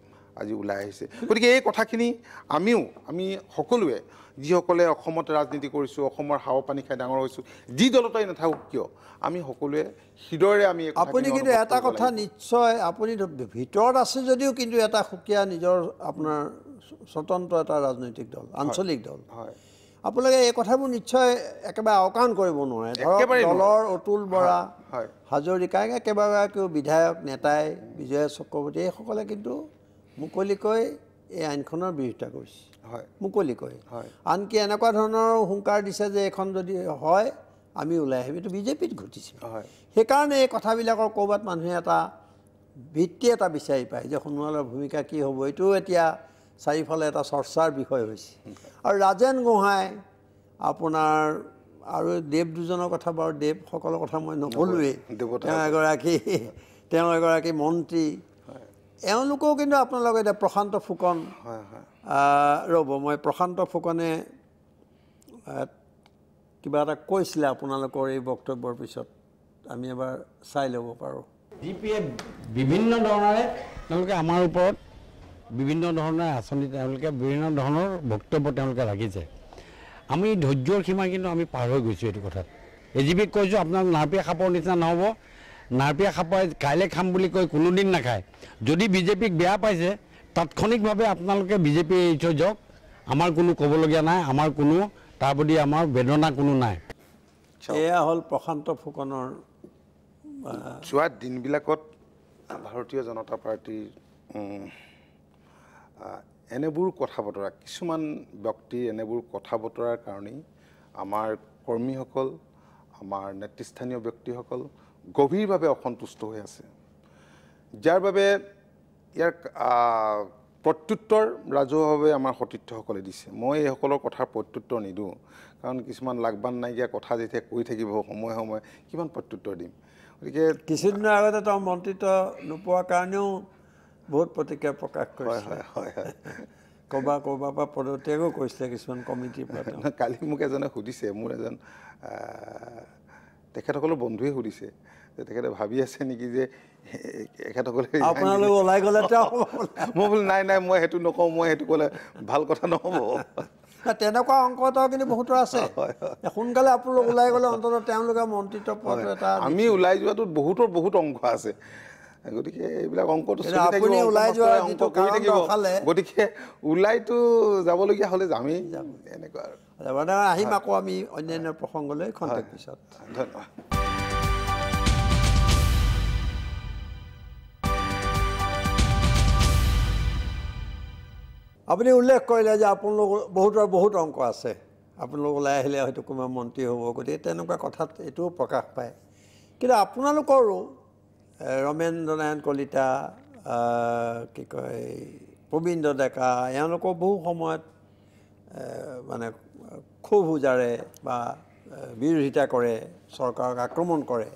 আজি ওলাই আহিছে গতিকে এই কথাখিনি আমিও আমি সকলোৱে যিসকলে অসমত ৰাজনীতি কৰিছোঁ অসমৰ হাৱ পানী খাই ডাঙৰ হৈছোঁ যি দলতে নাথাকোঁ কিয় আমি সকলোৱে হৃদয়ৰে আমি আপুনি কিন্তু এটা কথা নিশ্চয় আপুনি ভিতৰত আছে যদিও কিন্তু এটা সুকীয়া নিজৰ আপোনাৰ স্বতন্ত্ৰ এটা ৰাজনৈতিক দল আঞ্চলিক দল হয় আপোনালোকে এই কথাবোৰ নিশ্চয় একেবাৰে আওকাণ কৰিব নোৱাৰে ধৰক দলৰ অতুল বৰা হাজৰিকা একেবাৰে কেইবাগৰাকীও বিধায়ক নেতাই বিজয় চক্ৰৱৰ্তী এইসকলে কিন্তু মুকলিকৈ এই আইনখনৰ বিৰোধিতা কৰিছে হয় মুকলিকৈ হয় আনকি এনেকুৱা ধৰণৰ হুংকাৰ দিছে যে এইখন যদি হয় আমি ওলাই আহিম এইটো বিজেপিত ঘটিছে হয় সেইকাৰণে এই কথাবিলাকৰ ক'ৰবাত মানুহে এটা ভিত্তি এটা বিচাৰি পায় যে সোণোৱালৰ ভূমিকা কি হ'ব এইটো এতিয়া চাৰিওফালে এটা চৰ্চাৰ বিষয় হৈছে আৰু ৰাজেন গোহাঁই আপোনাৰ আৰু দেৱ দুজনৰ কথা বাৰু দেৱসকলৰ কথা মই নক'লোৱেই তেওঁ এগৰাকী তেওঁ এগৰাকী মন্ত্ৰী এওঁলোকেও কিন্তু আপোনালোকে এতিয়া প্ৰশান্ত ফুকন ৰ'ব মই প্ৰশান্ত ফুকনে কিবা এটা কৈছিলে আপোনালোকৰ এই বক্তব্যৰ পিছত আমি এবাৰ চাই ল'ব পাৰোঁ ডি পি এফ বিভিন্ন ধৰণেৰে তেওঁলোকে আমাৰ ওপৰত বিভিন্ন ধৰণৰ আঁচনি তেওঁলোকে বিভিন্ন ধৰণৰ বক্তব্য তেওঁলোকে ৰাখিছে আমি ধৈৰ্যৰ সীমা কিন্তু আমি পাৰ হৈ গৈছোঁ এইটো কথাত এ জি পিক কৈছোঁ আপোনাক নাৰ্পিয়া খাপৰ নিচিনা নহ'ব নাৰপিয়া খাপৰ কাইলৈ খাম বুলি কৈ কোনোদিন নাখায় যদি বিজেপিক বেয়া পাইছে তাৎক্ষণিকভাৱে আপোনালোকে বিজেপি এইচ যাওক আমাৰ কোনো ক'বলগীয়া নাই আমাৰ কোনো তাৰ প্ৰতি আমাৰ বেদনা কোনো নাই এয়া হ'ল প্ৰশান্ত ফুকনৰ যোৱা দিনবিলাকত ভাৰতীয় জনতা পাৰ্টীৰ এনেবোৰ কথা বতৰা কিছুমান ব্যক্তিৰ এনেবোৰ কথা বতৰাৰ কাৰণেই আমাৰ কৰ্মীসকল আমাৰ নেতৃস্থানীয় ব্যক্তিসকল গভীৰভাৱে অসন্তুষ্ট হৈ আছে যাৰ বাবে ইয়াক প্ৰত্যুত্তৰ ৰাজহুৱাভাৱে আমাৰ সতীৰ্থসকলে দিছে মই এইসকলৰ কথাৰ প্ৰত্যুত্তৰ নিদিওঁ কাৰণ কিছুমান লাগবান নাইকিয়া কথা যেতিয়া কৈ থাকিব সময়ে সময়ে কিমান প্ৰত্যুত্তৰ দিম গতিকে কিছুদিনৰ আগতে তেওঁ মন্ত্ৰিত্ব নোপোৱাৰ কাৰণেও বহুত প্ৰতিক্ৰিয়া প্ৰকাশ কৰে হয় হয় হয় ক'ৰবাৰ ক'ৰবাৰ পৰা পদত্যাগো কৰিছিলে কিছুমান কমিটিৰ পৰা কালি মোক এজনে সুধিছে মোৰ এজন তেখেতসকলৰ বন্ধুৱে সুধিছে তেখেতে ভাবি আছে নেকি যে এখেতসকলে আপোনালোক ওলাই গ'লে মই বোলো নাই নাই মই সেইটো নকওঁ মই সেইটো ক'লে ভাল কথা নহ'ব তেনেকুৱা অংক এটাও কিন্তু বহুতো আছে সোনকালে আপোনালোক ওলাই গ'লে অন্তত তেওঁলোকে মন্ত্ৰিত্ব পোৱাটো এটা আমি ওলাই যোৱাটো বহুতো বহুত অংক আছে গতিকে এইবিলাক অংকটো আপুনি ওলাই যোৱা অংক কৰি থাকিব খালে গতিকে ওলাইতো যাবলগীয়া হ'লে যামেই যাম এনেকুৱা আৰু মানে আহিম আকৌ আমি অন্যান্য প্ৰসংগলৈ খন্তেক পিছত ধন্যবাদ আপুনি উল্লেখ কৰিলে যে আপোনালোকৰ বহুতৰ বহুত অংক আছে আপোনালোক ওলাই আহিলে হয়তো কোনোবা মন্ত্ৰী হ'ব গতিকে তেনেকুৱা কথাত এইটোও প্ৰকাশ পায় কিন্তু আপোনালোকৰো ৰমেন নাৰায়ণ কলিতা কি কয় প্ৰবীন্দ্ৰ ডেকা এওঁলোকৰ বহু সময়ত মানে ক্ষোভ উজাৰে বা বিৰোধিতা কৰে চৰকাৰক আক্ৰমণ কৰে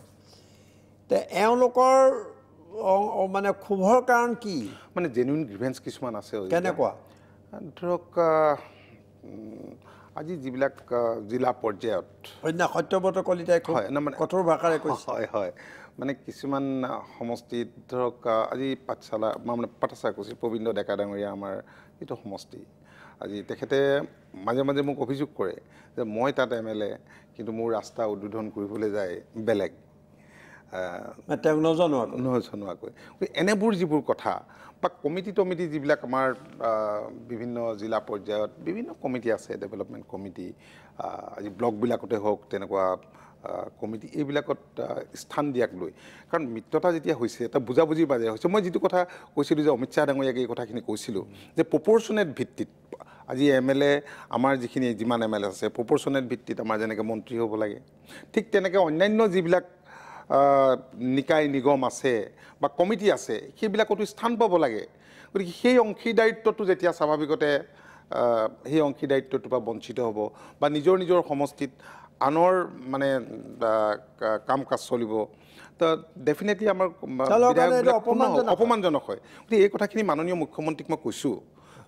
তে এওঁলোকৰ মানে ক্ষোভৰ কাৰণ কি মানে জেনুইন গ্ৰিভেঞ্চ কিছুমান আছে কেনেকুৱা ধৰক আজি যিবিলাক জিলা পৰ্যায়ত সত্যব্ৰত কলিতাই কঠোৰ ভাষাৰে হয় হয় মানে কিছুমান সমষ্টিত ধৰক আজি পাঠশালা মানে পাঠশালা কৈছিল প্ৰবীণ্ড ডেকা ডাঙৰীয়া আমাৰ যিটো সমষ্টি আজি তেখেতে মাজে মাজে মোক অভিযোগ কৰে যে মই তাত এম এল এ কিন্তু মোৰ ৰাস্তা উদ্বোধন কৰিবলৈ যায় বেলেগ তেওঁক নজনোৱাকৈ নজনোৱাকৈ এনেবোৰ যিবোৰ কথা বা কমিটি টমিটি যিবিলাক আমাৰ বিভিন্ন জিলা পৰ্যায়ত বিভিন্ন কমিটি আছে ডেভেলপমেণ্ট কমিটি আজি ব্লকবিলাকতে হওক তেনেকুৱা কমিটি এইবিলাকত স্থান দিয়াক লৈ কাৰণ মিত্ৰতা যেতিয়া হৈছে এটা বুজাবুজিৰ মাজেৰে হৈছে মই যিটো কথা কৈছিলোঁ যে অমিত শ্বাহ ডাঙৰীয়াক এই কথাখিনি কৈছিলোঁ যে প্ৰপৰচনেট ভিত্তিত আজি এম এল এ আমাৰ যিখিনি যিমান এম এল এ আছে প্ৰপৰচনেট ভিত্তিত আমাৰ যেনেকৈ মন্ত্ৰী হ'ব লাগে ঠিক তেনেকৈ অন্যান্য যিবিলাক নিকায় নিগম আছে বা কমিটি আছে সেইবিলাকতো স্থান পাব লাগে গতিকে সেই অংশীদাৰিত্বটো যেতিয়া স্বাভাৱিকতে সেই অংশীদাৰিত্বটোৰ পৰা বঞ্চিত হ'ব বা নিজৰ নিজৰ সমষ্টিত আনৰ মানে কাম কাজ চলিব তো ডেফিনেটলি আমাৰ অপমানজনক হয় গতিকে এই কথাখিনি মাননীয় মুখ্যমন্ত্ৰীক মই কৈছোঁ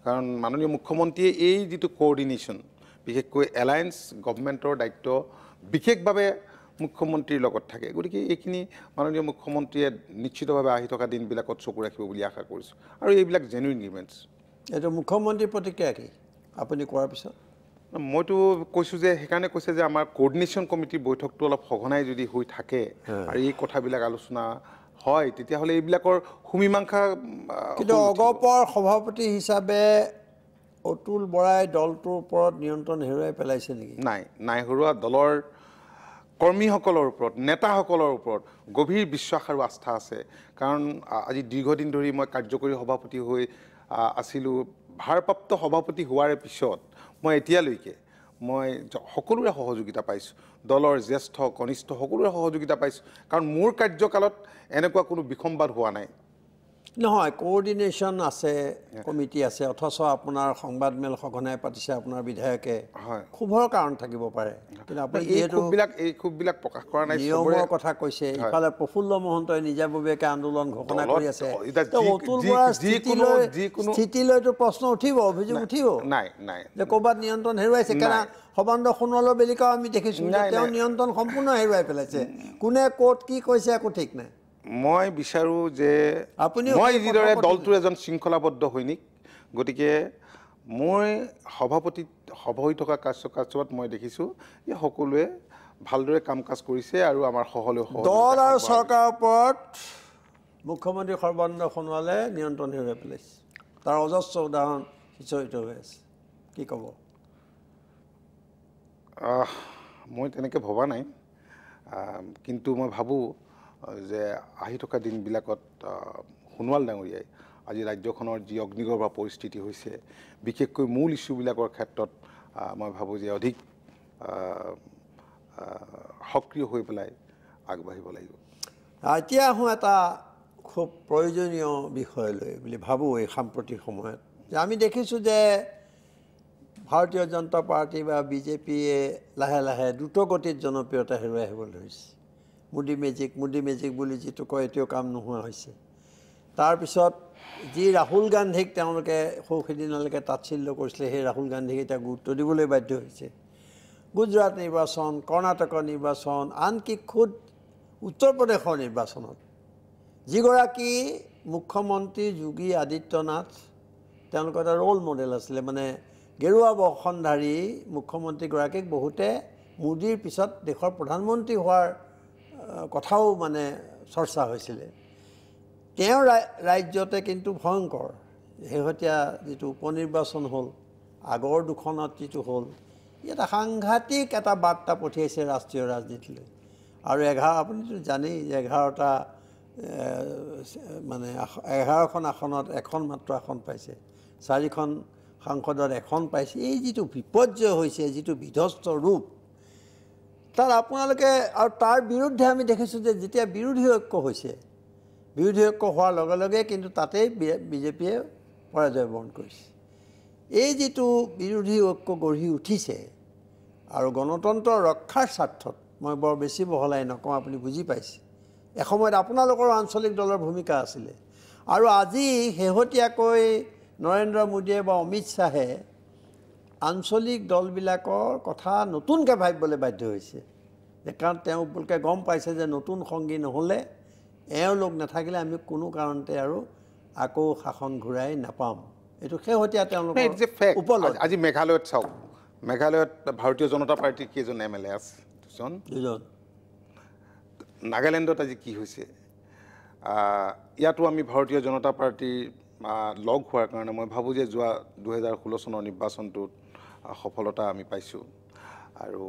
কাৰণ মাননীয় মুখ্যমন্ত্ৰীয়ে এই যিটো কোঅৰ্ডিনেশ্যন বিশেষকৈ এলায়েন্স গভমেণ্টৰ দায়িত্ব বিশেষভাৱে মুখ্যমন্ত্রীর লগত থাকে গতিকে এইখানে মাননীয় মুখ্যমন্ত্রী নিশ্চিতভাবে আহি থাকা দিনবিল চকু রাখব বলে আশা করছো আর এইবিল জেনুইন ইভেন্টস এটা মুখ্যমন্ত্রীর প্রতিক্রিয়া কি আপনি কোৱাৰ পিছত মইতো কৈছোঁ যে সেইকাৰণে কৈছে যে আমাৰ কোৰ্ডিনেশ্যন কমিটিৰ বৈঠকটো অলপ সঘনাই যদি হৈ থাকে আৰু এই কথাবিলাক আলোচনা হয় তেতিয়াহ'লে এইবিলাকৰ সুমীমাংসা কিন্তু অগপৰ সভাপতি হিচাপে অতুল বৰাই দলটোৰ ওপৰত নিয়ন্ত্ৰণ হেৰুৱাই পেলাইছে নেকি নাই নাই হেৰুৱা দলৰ কৰ্মীসকলৰ ওপৰত নেতাসকলৰ ওপৰত গভীৰ বিশ্বাস আৰু আস্থা আছে কাৰণ আজি দীৰ্ঘদিন ধৰি মই কাৰ্যকৰী সভাপতি হৈ আছিলোঁ ভাৰপ্ৰাপ্ত সভাপতি হোৱাৰ পিছত মই এতিয়ালৈকে মই সকলোৰে সহযোগিতা পাইছোঁ দলৰ জ্যেষ্ঠ কনিষ্ঠ সকলোৰে সহযোগিতা পাইছোঁ কাৰণ মোৰ কাৰ্যকালত এনেকুৱা কোনো বিসম্বাদ হোৱা নাই নহয় কোঅৰ্ডিনেশ্যন আছে কমিটি আছে অথচ আপোনাৰ সংবাদমেল সঘনাই পাতিছে আপোনাৰ বিধায়কে হয় ক্ষোভৰ কাৰণ থাকিব পাৰে কিন্তু আপুনি যিহেতু এই ক্ষোভবিলাক প্ৰকাশ কৰা নাই নিয়মৰ কথা কৈছে ইফালে প্ৰফুল্ল মহন্তই নিজাববীয়াকৈ আন্দোলন ঘোষণা কৰি আছে অতুল বৰাৰ যিকোনো যিকোনো স্থিতিলৈতো প্ৰশ্ন উঠিব অভিযোগ উঠিব নাই নাই যে ক'ৰবাত নিয়ন্ত্ৰণ হেৰুৱাইছে কাৰণ সৰ্বানন্দ সোণোৱালৰ বেলিকাও আমি দেখিছোঁ তেওঁ নিয়ন্ত্ৰণ সম্পূৰ্ণ হেৰুৱাই পেলাইছে কোনে ক'ত কি কৈছে একো ঠিক নাই মই বিচাৰোঁ যে আপুনি মই যিদৰে দলটোৰ এজন শৃংখলাবদ্ধ সৈনিক গতিকে মই সভাপতিত সভা হৈ থকা কাৰ্যকাৰ্যত মই দেখিছোঁ যে সকলোৱে ভালদৰে কাম কাজ কৰিছে আৰু আমাৰ সহলৈ দল আৰু চৰকাৰৰ ওপৰত মুখ্যমন্ত্ৰী সৰ্বানন্দ সোণোৱালে নিয়ন্ত্ৰণ হেৰুৱাই পেলাইছে তাৰ অজস্ৰ উদাহৰণ সিঁচৰিত হৈ আছে কি ক'ব মই তেনেকৈ ভবা নাই কিন্তু মই ভাবোঁ যে আহি থকা দিনবিলাকত সোণোৱাল ডাঙৰীয়াই আজি ৰাজ্যখনৰ যি অগ্নিগড় বা পৰিস্থিতি হৈছে বিশেষকৈ মূল ইছ্যুবিলাকৰ ক্ষেত্ৰত মই ভাবোঁ যে অধিক সক্ৰিয় হৈ পেলাই আগবাঢ়িব লাগিব এতিয়া আহোঁ এটা খুব প্ৰয়োজনীয় বিষয়লৈ বুলি ভাবোঁ এই সাম্প্ৰতিক সময়ত যে আমি দেখিছোঁ যে ভাৰতীয় জনতা পাৰ্টি বা বিজেপিয়ে লাহে লাহে দ্ৰুতগতিত জনপ্ৰিয়তা হেৰুৱাই আহিবলৈ ধৰিছে মোদী মেজিক মোদী মেজিক বুলি যিটো কয় এতিয়াও কাম নোহোৱা হৈছে তাৰপিছত যি ৰাহুল গান্ধীক তেওঁলোকে সৌ সিদিনালৈকে তাৎচল্য কৰিছিলে সেই ৰাহুল গান্ধীক এতিয়া গুৰুত্ব দিবলৈ বাধ্য হৈছে গুজৰাট নিৰ্বাচন কৰ্ণাটক নিৰ্বাচন আনকি খুদ উত্তৰ প্ৰদেশৰ নিৰ্বাচনত যিগৰাকী মুখ্যমন্ত্ৰী যোগী আদিত্যনাথ তেওঁলোকৰ এটা ৰ'ল মডেল আছিলে মানে গেৰুৱা বসন্ধাৰী মুখ্যমন্ত্ৰীগৰাকীক বহুতে মোদীৰ পিছত দেশৰ প্ৰধানমন্ত্ৰী হোৱাৰ কথাও মানে চৰ্চা হৈছিলে তেওঁ ৰাজ্যতে কিন্তু ভয়ংকৰ শেহতীয়া যিটো উপনিৰ্বাচন হ'ল আগৰ দুখনত যিটো হ'ল ইয়াত সাংঘাতিক এটা বাৰ্তা পঠিয়াইছে ৰাষ্ট্ৰীয় ৰাজনীতিলৈ আৰু এঘাৰ আপুনিতো জানেই যে এঘাৰটা মানে এঘাৰখন আসনত এখন মাত্ৰ আসন পাইছে চাৰিখন সাংসদত এখন পাইছে এই যিটো বিপৰ্যয় হৈছে যিটো বিধ্বস্ত ৰূপ তাত আপোনালোকে আৰু তাৰ বিৰুদ্ধে আমি দেখিছোঁ যে যেতিয়া বিৰোধী ঐক্য হৈছে বিৰোধী ঐক্য হোৱাৰ লগে লগে কিন্তু তাতেই বিজেপিয়ে পৰাজয় বৰণ কৰিছে এই যিটো বিৰোধী ঐক্য গঢ়ি উঠিছে আৰু গণতন্ত্ৰ ৰক্ষাৰ স্বাৰ্থত মই বৰ বেছি বহলাই নকওঁ আপুনি বুজি পাইছে এসময়ত আপোনালোকৰো আঞ্চলিক দলৰ ভূমিকা আছিলে আৰু আজি শেহতীয়াকৈ নৰেন্দ্ৰ মোদীয়ে বা অমিত শ্বাহে আঞ্চলিক দলবিলাকৰ কথা নতুনকৈ ভাবিবলৈ বাধ্য হৈছে যে কাৰণ তেওঁলোকে গম পাইছে যে নতুন সংগী নহ'লে এওঁলোক নাথাকিলে আমি কোনো কাৰণতে আৰু আকৌ শাসন ঘূৰাই নাপাম এইটো শেহতীয়া তেওঁলোকে উপলব্ধ আজি মেঘালয়ত চাওক মেঘালয়ত ভাৰতীয় জনতা পাৰ্টীৰ কেইজন এম এল এ আছে দুজন দুজন নাগালেণ্ডত আজি কি হৈছে ইয়াতো আমি ভাৰতীয় জনতা পাৰ্টীৰ লগ হোৱাৰ কাৰণে মই ভাবোঁ যে যোৱা দুহেজাৰ ষোল্ল চনৰ নিৰ্বাচনটোত সফলতা আমি পাইছোঁ আৰু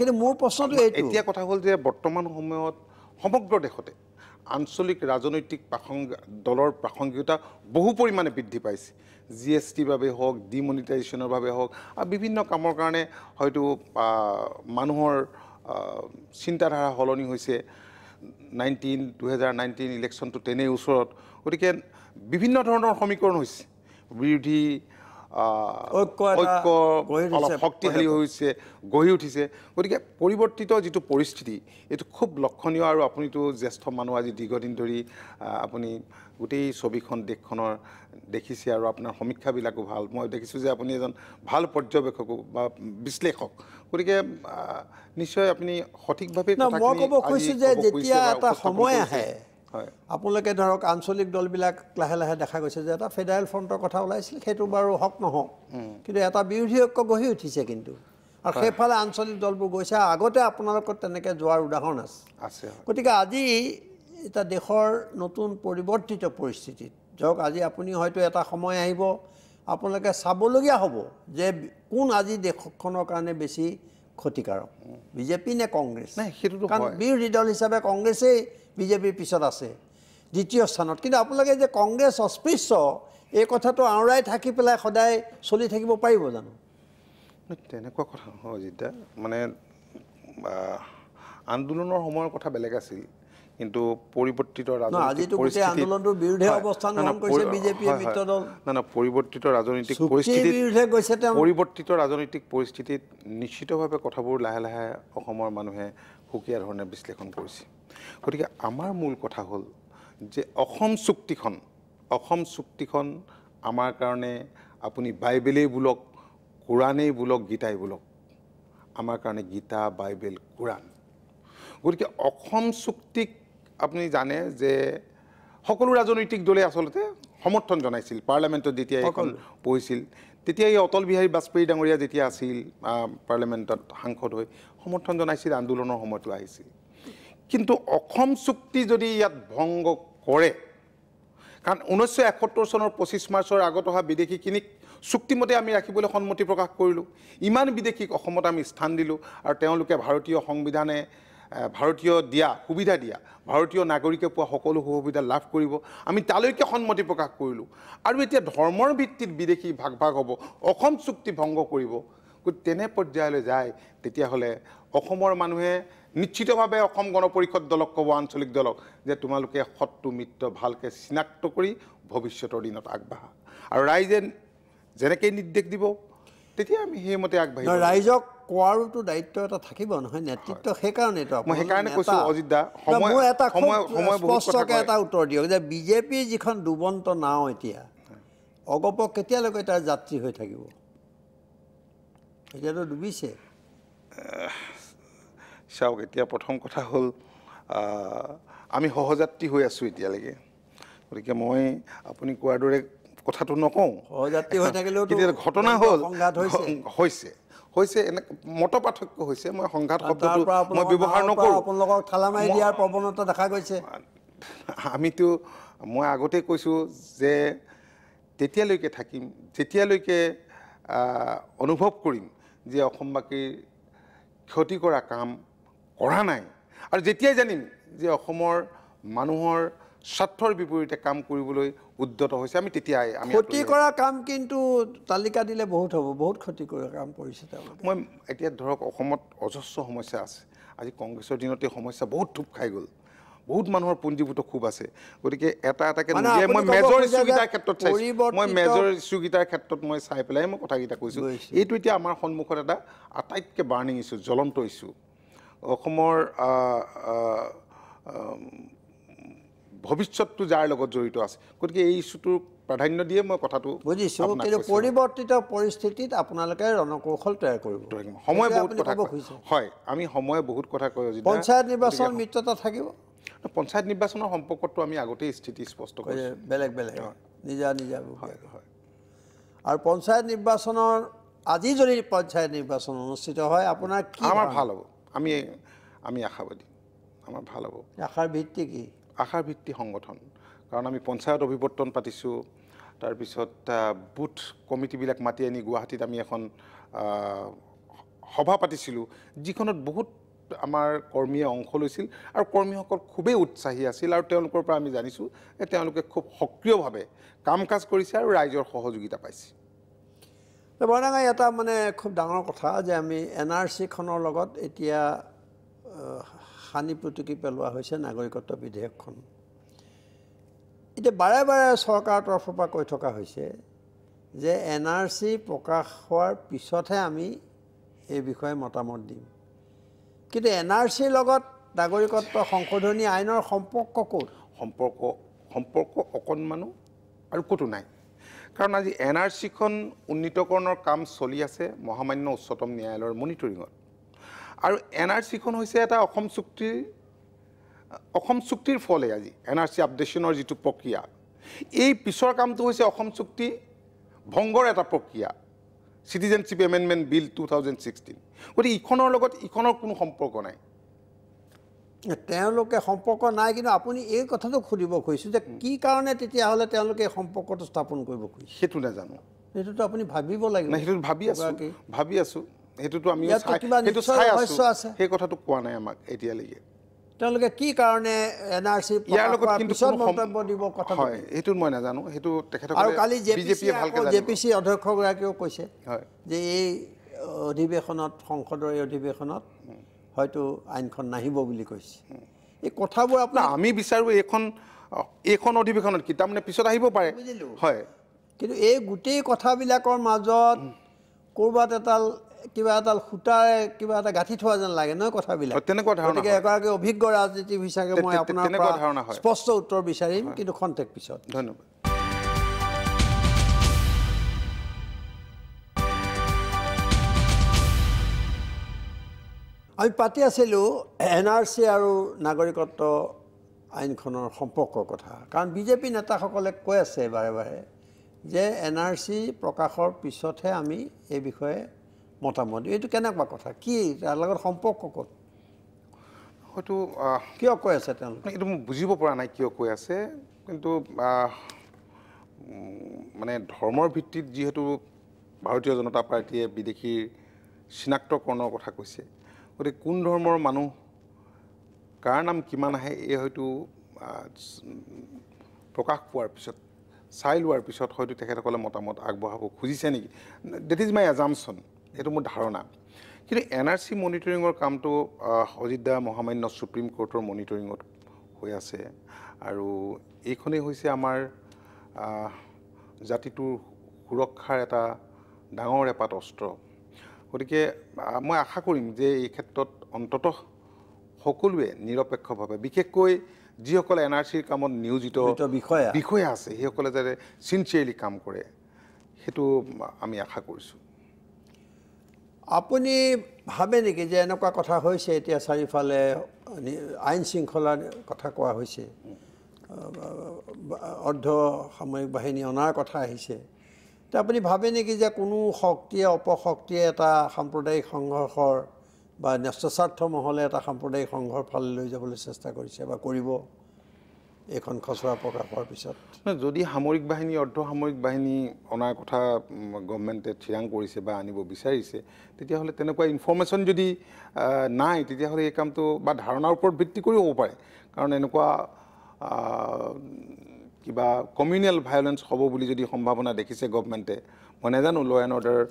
কিন্তু মোৰ প্ৰশ্নটো এতিয়া কথা হ'ল যে বৰ্তমান সময়ত সমগ্ৰ দেশতে আঞ্চলিক ৰাজনৈতিক প্ৰাসংগ দলৰ প্ৰাসংগিকতা বহু পৰিমাণে বৃদ্ধি পাইছে জি এছ টিৰ বাবে হওক ডিমনিটাইজেশ্যনৰ বাবে হওক আৰু বিভিন্ন কামৰ কাৰণে হয়তো মানুহৰ চিন্তাধাৰা সলনি হৈছে নাইনটিন দুহেজাৰ নাইনটিন ইলেকশ্যনটো তেনেই ওচৰত গতিকে বিভিন্ন ধৰণৰ সমীকৰণ হৈছে বিৰোধী ঐক্য অলপ শক্তিশালী হৈছে গঢ়ি উঠিছে গতিকে পৰিৱৰ্তিত যিটো পৰিস্থিতি এইটো খুব লক্ষণীয় আৰু আপুনিতো জ্যেষ্ঠ মানুহ আজি দীৰ্ঘদিন ধৰি আপুনি গোটেই ছবিখন দেশখনৰ দেখিছে আৰু আপোনাৰ সমীক্ষাবিলাকো ভাল মই দেখিছোঁ যে আপুনি এজন ভাল পৰ্যবেক্ষকো বা বিশ্লেষক গতিকে নিশ্চয় আপুনি সঠিকভাৱে মই ক'ব খুজিছোঁ যে যেতিয়া এটা সময় আহে আপোনালোকে ধৰক আঞ্চলিক দলবিলাক লাহে লাহে দেখা গৈছে যে এটা ফেডাৰেল ফ্ৰণ্টৰ কথা ওলাইছিল সেইটো বাৰু হওক নহওক কিন্তু এটা বিৰোধী ঐক্য গঢ়ি উঠিছে কিন্তু আৰু সেইফালে আঞ্চলিক দলবোৰ গৈছে আগতে আপোনালোকৰ তেনেকৈ যোৱাৰ উদাহৰণ আছে আছে গতিকে আজি এটা দেশৰ নতুন পৰিৱৰ্তিত পৰিস্থিতিত ধৰক আজি আপুনি হয়তো এটা সময় আহিব আপোনালোকে চাবলগীয়া হ'ব যে কোন আজি দেশখনৰ কাৰণে বেছি ক্ষতিকাৰক বিজেপি নে কংগ্ৰেছ নাই সেইটোতো কাৰণ বিৰোধী দল হিচাপে কংগ্ৰেছেই বিজেপিৰ পিছত আছে দ্বিতীয় স্থানত কিন্তু আপোনালোকে যে কংগ্ৰেছ অস্পৃশ্য এই কথাটো আওৰাই থাকি পেলাই সদায় চলি থাকিব পাৰিব জানো তেনেকুৱা কথা নহয় যেতিয়া মানে আন্দোলনৰ সময়ৰ কথা বেলেগ আছিল কিন্তু পৰিৱৰ্তিত পৰিৱৰ্তিত ৰাজনৈতিক পৰিস্থিতিত পৰিৱৰ্তিত ৰাজনৈতিক পৰিস্থিতিত নিশ্চিতভাৱে কথাবোৰ লাহে লাহে অসমৰ মানুহে সুকীয়া ধৰণে বিশ্লেষণ কৰিছে গতিকে আমাৰ মূল কথা হ'ল যে অসম চুক্তিখন অসম চুক্তিখন আমাৰ কাৰণে আপুনি বাইবেলেই বোলক কোৰাণেই বোলক গীতাই বোলক আমাৰ কাৰণে গীতা বাইবেল কোৰাণ গতিকে অসম চুক্তিক আপুনি জানে যে সকলো ৰাজনৈতিক দলে আচলতে সমৰ্থন জনাইছিল পাৰ্লিয়ামেণ্টত যেতিয়া এইখন পঢ়িছিল তেতিয়া এই অটল বিহাৰী বাজপেয়ী ডাঙৰীয়া যেতিয়া আছিল পাৰ্লিয়ামেণ্টত সাংসদ হৈ সমৰ্থন জনাইছিল আন্দোলনৰ সময়তো আহিছিল কিন্তু অসম চুক্তি যদি ইয়াত ভংগ কৰে কাৰণ ঊনৈছশ চনৰ পঁচিছ মাৰ্চৰ আগত অহা বিদেশীখিনিক চুক্তিমতে আমি ৰাখিবলৈ সন্মতি প্ৰকাশ কৰিলোঁ ইমান বিদেশীক অসমত আমি স্থান দিলোঁ আৰু তেওঁলোকে ভাৰতীয় সংবিধানে ভাৰতীয় দিয়া সুবিধা দিয়া ভাৰতীয় নাগৰিকে পোৱা সকলো সুবিধা লাভ কৰিব আমি তালৈকে সন্মতি প্ৰকাশ কৰিলোঁ আৰু এতিয়া ধৰ্মৰ ভিত্তিত বিদেশী ভাগ ভাগ হ'ব অসম চুক্তি ভংগ কৰিব গতিকে তেনে পৰ্যায়লৈ যায় তেতিয়াহ'লে অসমৰ মানুহে নিশ্চিতভাৱে অসম গণ পৰিষদ দলক ক'ব আঞ্চলিক দলক যে তোমালোকে শত্ৰু মিত্ৰ ভালকৈ চিনাক্ত কৰি ভৱিষ্যতৰ দিনত আগবাঢ়া আৰু ৰাইজে যেনেকৈ নিৰ্দেশ দিব তেতিয়া আমি সেইমতে আগবাঢ়ি ৰাইজক কোৱাৰোতো দায়িত্ব এটা থাকিব নহয় নেতৃত্ব সেইকাৰণে মই সেইকাৰণে কৈছোঁ অজিত দা মই এটা স্পষ্টকৈ এটা উত্তৰ দিয়ক যে বিজেপিৰ যিখন ডুবন্ত নাও এতিয়া অগপ কেতিয়ালৈকে তাৰ যাত্ৰী হৈ থাকিব এতিয়াতো ডুবিছে চাওক এতিয়া প্ৰথম কথা হ'ল আমি সহযাত্ৰী হৈ আছোঁ এতিয়ালৈকে গতিকে মই আপুনি কোৱাৰ দৰে কথাটো নকওঁ সহযাত্ৰী হৈ থাকিলেও ঘটনা হ'ল হৈছে হৈছে এনে মত পাৰ্থক্য হৈছে মই সংঘাত শব্দটো মই ব্যৱহাৰ নকৰোঁ আপোনালোকক ঠেলা মাৰি দিয়াৰ প্ৰৱণতা দেখা গৈছে আমিতো মই আগতে কৈছোঁ যে তেতিয়ালৈকে থাকিম যেতিয়ালৈকে অনুভৱ কৰিম যে অসমবাসীৰ ক্ষতি কৰা কাম কৰা নাই আৰু যেতিয়াই জানিম যে অসমৰ মানুহৰ স্বাৰ্থৰ বিপৰীতে কাম কৰিবলৈ উদ্যত হৈছে আমি তেতিয়াই আমি ক্ষতি কৰা কাম কিন্তু তালিকা দিলে বহুত হ'ব বহুত ক্ষতি কৰা কাম কৰিছে তেওঁলোকে মই এতিয়া ধৰক অসমত অজস্ৰ সমস্যা আছে আজি কংগ্ৰেছৰ দিনতে সমস্যা বহুত থোপ খাই গ'ল বহুত মানুহৰ পুঞ্জীভূত খুব আছে গতিকে এটা এটাকৈ মই মেজৰ ইচ্যুকেইটাৰ ক্ষেত্ৰত চাইছোঁ মই মেজৰ ইচ্যুকেইটাৰ ক্ষেত্ৰত মই চাই পেলাই মই কথাকেইটা কৈছোঁ এইটো এতিয়া আমাৰ সন্মুখত এটা আটাইতকৈ বাৰ্ণিং ইচ্যু জ্বলন্ত ইচ্যু অসমৰ ভৱিষ্যতটো যাৰ লগত জড়িত আছে গতিকে এই ইছ্যুটোক প্ৰাধান্য দিয়ে মই কথাটো বুজিছোঁ কিন্তু পৰিৱৰ্তিত পৰিস্থিতিত আপোনালোকে ৰণকৌশল তৈয়াৰ কৰিব সময় বহুত কথা হয় আমি সময়ে বহুত কথা কৈ পঞ্চায়ত নিৰ্বাচন মিত্ৰতা থাকিব পঞ্চায়ত নিৰ্বাচনৰ সম্পৰ্কটো আমি আগতেই স্থিতি স্পষ্ট কৰি বেলেগ বেলেগ নিজা নিজা আৰু পঞ্চায়ত নিৰ্বাচনৰ আজি যদি পঞ্চায়ত নিৰ্বাচন অনুষ্ঠিত হয় আপোনাৰ কি আমাৰ ভাল হ'ব আমি আমি আশাবাদী আমাৰ ভাল হ'ব আশাৰ ভিত্তি কি আশাৰ ভিত্তি সংগঠন কাৰণ আমি পঞ্চায়ত অভিৱৰ্তন পাতিছোঁ তাৰপিছত বুথ কমিটিবিলাক মাতি আনি গুৱাহাটীত আমি এখন সভা পাতিছিলোঁ যিখনত বহুত আমাৰ কৰ্মীয়ে অংশ লৈছিল আৰু কৰ্মীসকল খুবেই উৎসাহী আছিল আৰু তেওঁলোকৰ পৰা আমি জানিছোঁ যে তেওঁলোকে খুব সক্ৰিয়ভাৱে কাম কাজ কৰিছে আৰু ৰাইজৰ সহযোগিতা পাইছে বৰডাঙাই এটা মানে খুব ডাঙৰ কথা যে আমি এন আৰ চিখনৰ লগত এতিয়া হানি পুতুকি পেলোৱা হৈছে নাগৰিকত্ব বিধেয়কখন এতিয়া বাৰে বাৰে চৰকাৰৰ তৰফৰ পৰা কৈ থকা হৈছে যে এন আৰ চি প্ৰকাশ হোৱাৰ পিছতহে আমি এই বিষয়ে মতামত দিম কিন্তু এন আৰ চিৰ লগত নাগৰিকত্ব সংশোধনী আইনৰ সম্পৰ্ক ক'ত সম্পৰ্ক সম্পৰ্ক অকণমানো আৰু ক'তো নাই কাৰণ আজি এন আৰ চিখন উন্নীতকৰণৰ কাম চলি আছে মহামান্য উচ্চতম ন্যায়ালয়ৰ মনিটৰিঙত আৰু এন আৰ চিখন হৈছে এটা অসম চুক্তিৰ অসম চুক্তিৰ ফলে আজি এন আৰ চি আপডেশ্যনৰ যিটো প্ৰক্ৰিয়া এই পিছৰ কামটো হৈছে অসম চুক্তি ভংগৰ এটা প্ৰক্ৰিয়া citizenship amendment bill two thousand sixteen গতিকে ইখনৰ লগত ইখনৰ কোনো সম্পৰ্ক নাই তেওঁলোকে সম্পৰ্ক নাই কিন্তু আপুনি এই কথাটো সুধিব খুজিছোঁ যে কি কাৰণে তেতিয়াহ'লে তেওঁলোকে সম্পৰ্কটো স্থাপন কৰিব খুজিছে সেইটো নাজানো সেইটোতো আপুনি ভাবিব লাগিব সেইটো ভাবি আছোঁ ভাবি আছোঁ সেইটোতো আমি আছে সেই কথাটো কোৱা নাই আমাক এতিয়ালৈকে তেওঁলোকে কি কাৰণে এন আৰ চি ইয়াৰ লগত কিন্তু মন্তব্য দিব কথা হয় সেইটো মই নাজানো সেইটো তেখেতসকলে আৰু কালি J P C J P C অধ্যক্ষগৰাকীয়েও কৈছে যে এই অধিৱেশনত সংসদৰ এই অধিৱেশনত হয়তো আইনখন নাহিব বুলি কৈছে এই কথাবোৰ আপোনাৰ আমি বিচাৰোঁ এইখন এইখন অধিৱেশনত কি তাৰমানে পিছত আহিব পাৰে হয় কিন্তু এই গোটেই কথাবিলাকৰ মাজত ক'ৰবাত এটাল কিবা এটা সূতাৰে কিবা এটা গাঁঠি থোৱা যেন লাগে নহয় কথাবিলাক তেনেকুৱা ধৰণৰ গতিকে এগৰাকী অভিজ্ঞ ৰাজনীতিবিদ হিচাপে মই আপোনাৰ স্পষ্ট উত্তৰ বিচাৰিম কিন্তু খন্তেক পিছত ধন্যবাদ আমি পাতি আছিলোঁ এন আৰ চি আৰু নাগৰিকত্ব আইনখনৰ সম্পৰ্কৰ কথা কাৰণ বিজেপি নেতাসকলে কৈ আছে বাৰে বাৰে যে এন আৰ চি প্ৰকাশৰ পিছতহে আমি এই বিষয়ে মতামত দিওঁ এইটো কেনেকুৱা কথা কি তাৰ লগত সম্পৰ্ক ক'ত হয়তো কিয় কৈ আছে তেওঁলোকে এইটো মই বুজিব পৰা নাই কিয় কৈ আছে কিন্তু মানে ধৰ্মৰ ভিত্তিত যিহেতু ভাৰতীয় জনতা পাৰ্টীয়ে বিদেশীৰ চিনাক্তকৰণৰ কথা কৈছে গতিকে কোন ধৰ্মৰ মানুহ কাৰ নাম কিমান আহে এই হয়তো প্ৰকাশ পোৱাৰ পিছত চাই লোৱাৰ পিছত হয়তো তেখেতসকলে মতামত আগবঢ়াব খুজিছে নেকি ডেট ইজ মাই এজামচন সেইটো মোৰ ধাৰণা কিন্তু এন আৰ চি মনিটৰিঙৰ কামটো অজিতদা মহামান্য চুপ্ৰিম কোৰ্টৰ মনিটৰিঙত হৈ আছে আৰু এইখনেই হৈছে আমাৰ জাতিটোৰ সুৰক্ষাৰ এটা ডাঙৰ এপাত অস্ত্ৰ গতিকে মই আশা কৰিম যে এই ক্ষেত্ৰত অন্ততঃ সকলোৱে নিৰপেক্ষভাৱে বিশেষকৈ যিসকলে এন আৰ চিৰ কামত নিয়োজিত বিষয়া বিষয়া আছে সেইসকলে যাতে চিনচিয়াৰলি কাম কৰে সেইটো আমি আশা কৰিছোঁ আপুনি ভাবে নেকি যে এনেকুৱা কথা হৈছে এতিয়া চাৰিওফালে আইন শৃংখলাৰ কথা কোৱা হৈছে অৰ্ধসামৰিক বাহিনী অনাৰ কথা আহিছে তে আপুনি ভাবে নেকি যে কোনো শক্তিয়ে অপশক্তিয়ে এটা সাম্প্ৰদায়িক সংঘৰ্ষৰ বা ন্যস্তস্বাৰ্থ মহলে এটা সাম্প্ৰদায়িক সংঘৰ ফালে লৈ যাবলৈ চেষ্টা কৰিছে বা কৰিব এইখন খচৰা প্ৰকাশৰ পিছত যদি সামৰিক বাহিনী অৰ্ধসামৰিক বাহিনী অনাৰ কথা গভমেণ্টে থিৰাং কৰিছে বা আনিব বিচাৰিছে তেতিয়াহ'লে তেনেকুৱা ইনফৰ্মেশ্যন যদি নাই তেতিয়াহ'লে এই কামটো বা ধাৰণাৰ ওপৰত ভিত্তি কৰিব পাৰে কাৰণ এনেকুৱা কিবা কমিউনেল ভায়লেঞ্চ হ'ব বুলি যদি সম্ভাৱনা দেখিছে গভমেণ্টে মই নাজানো ল' এণ্ড অৰ্ডাৰ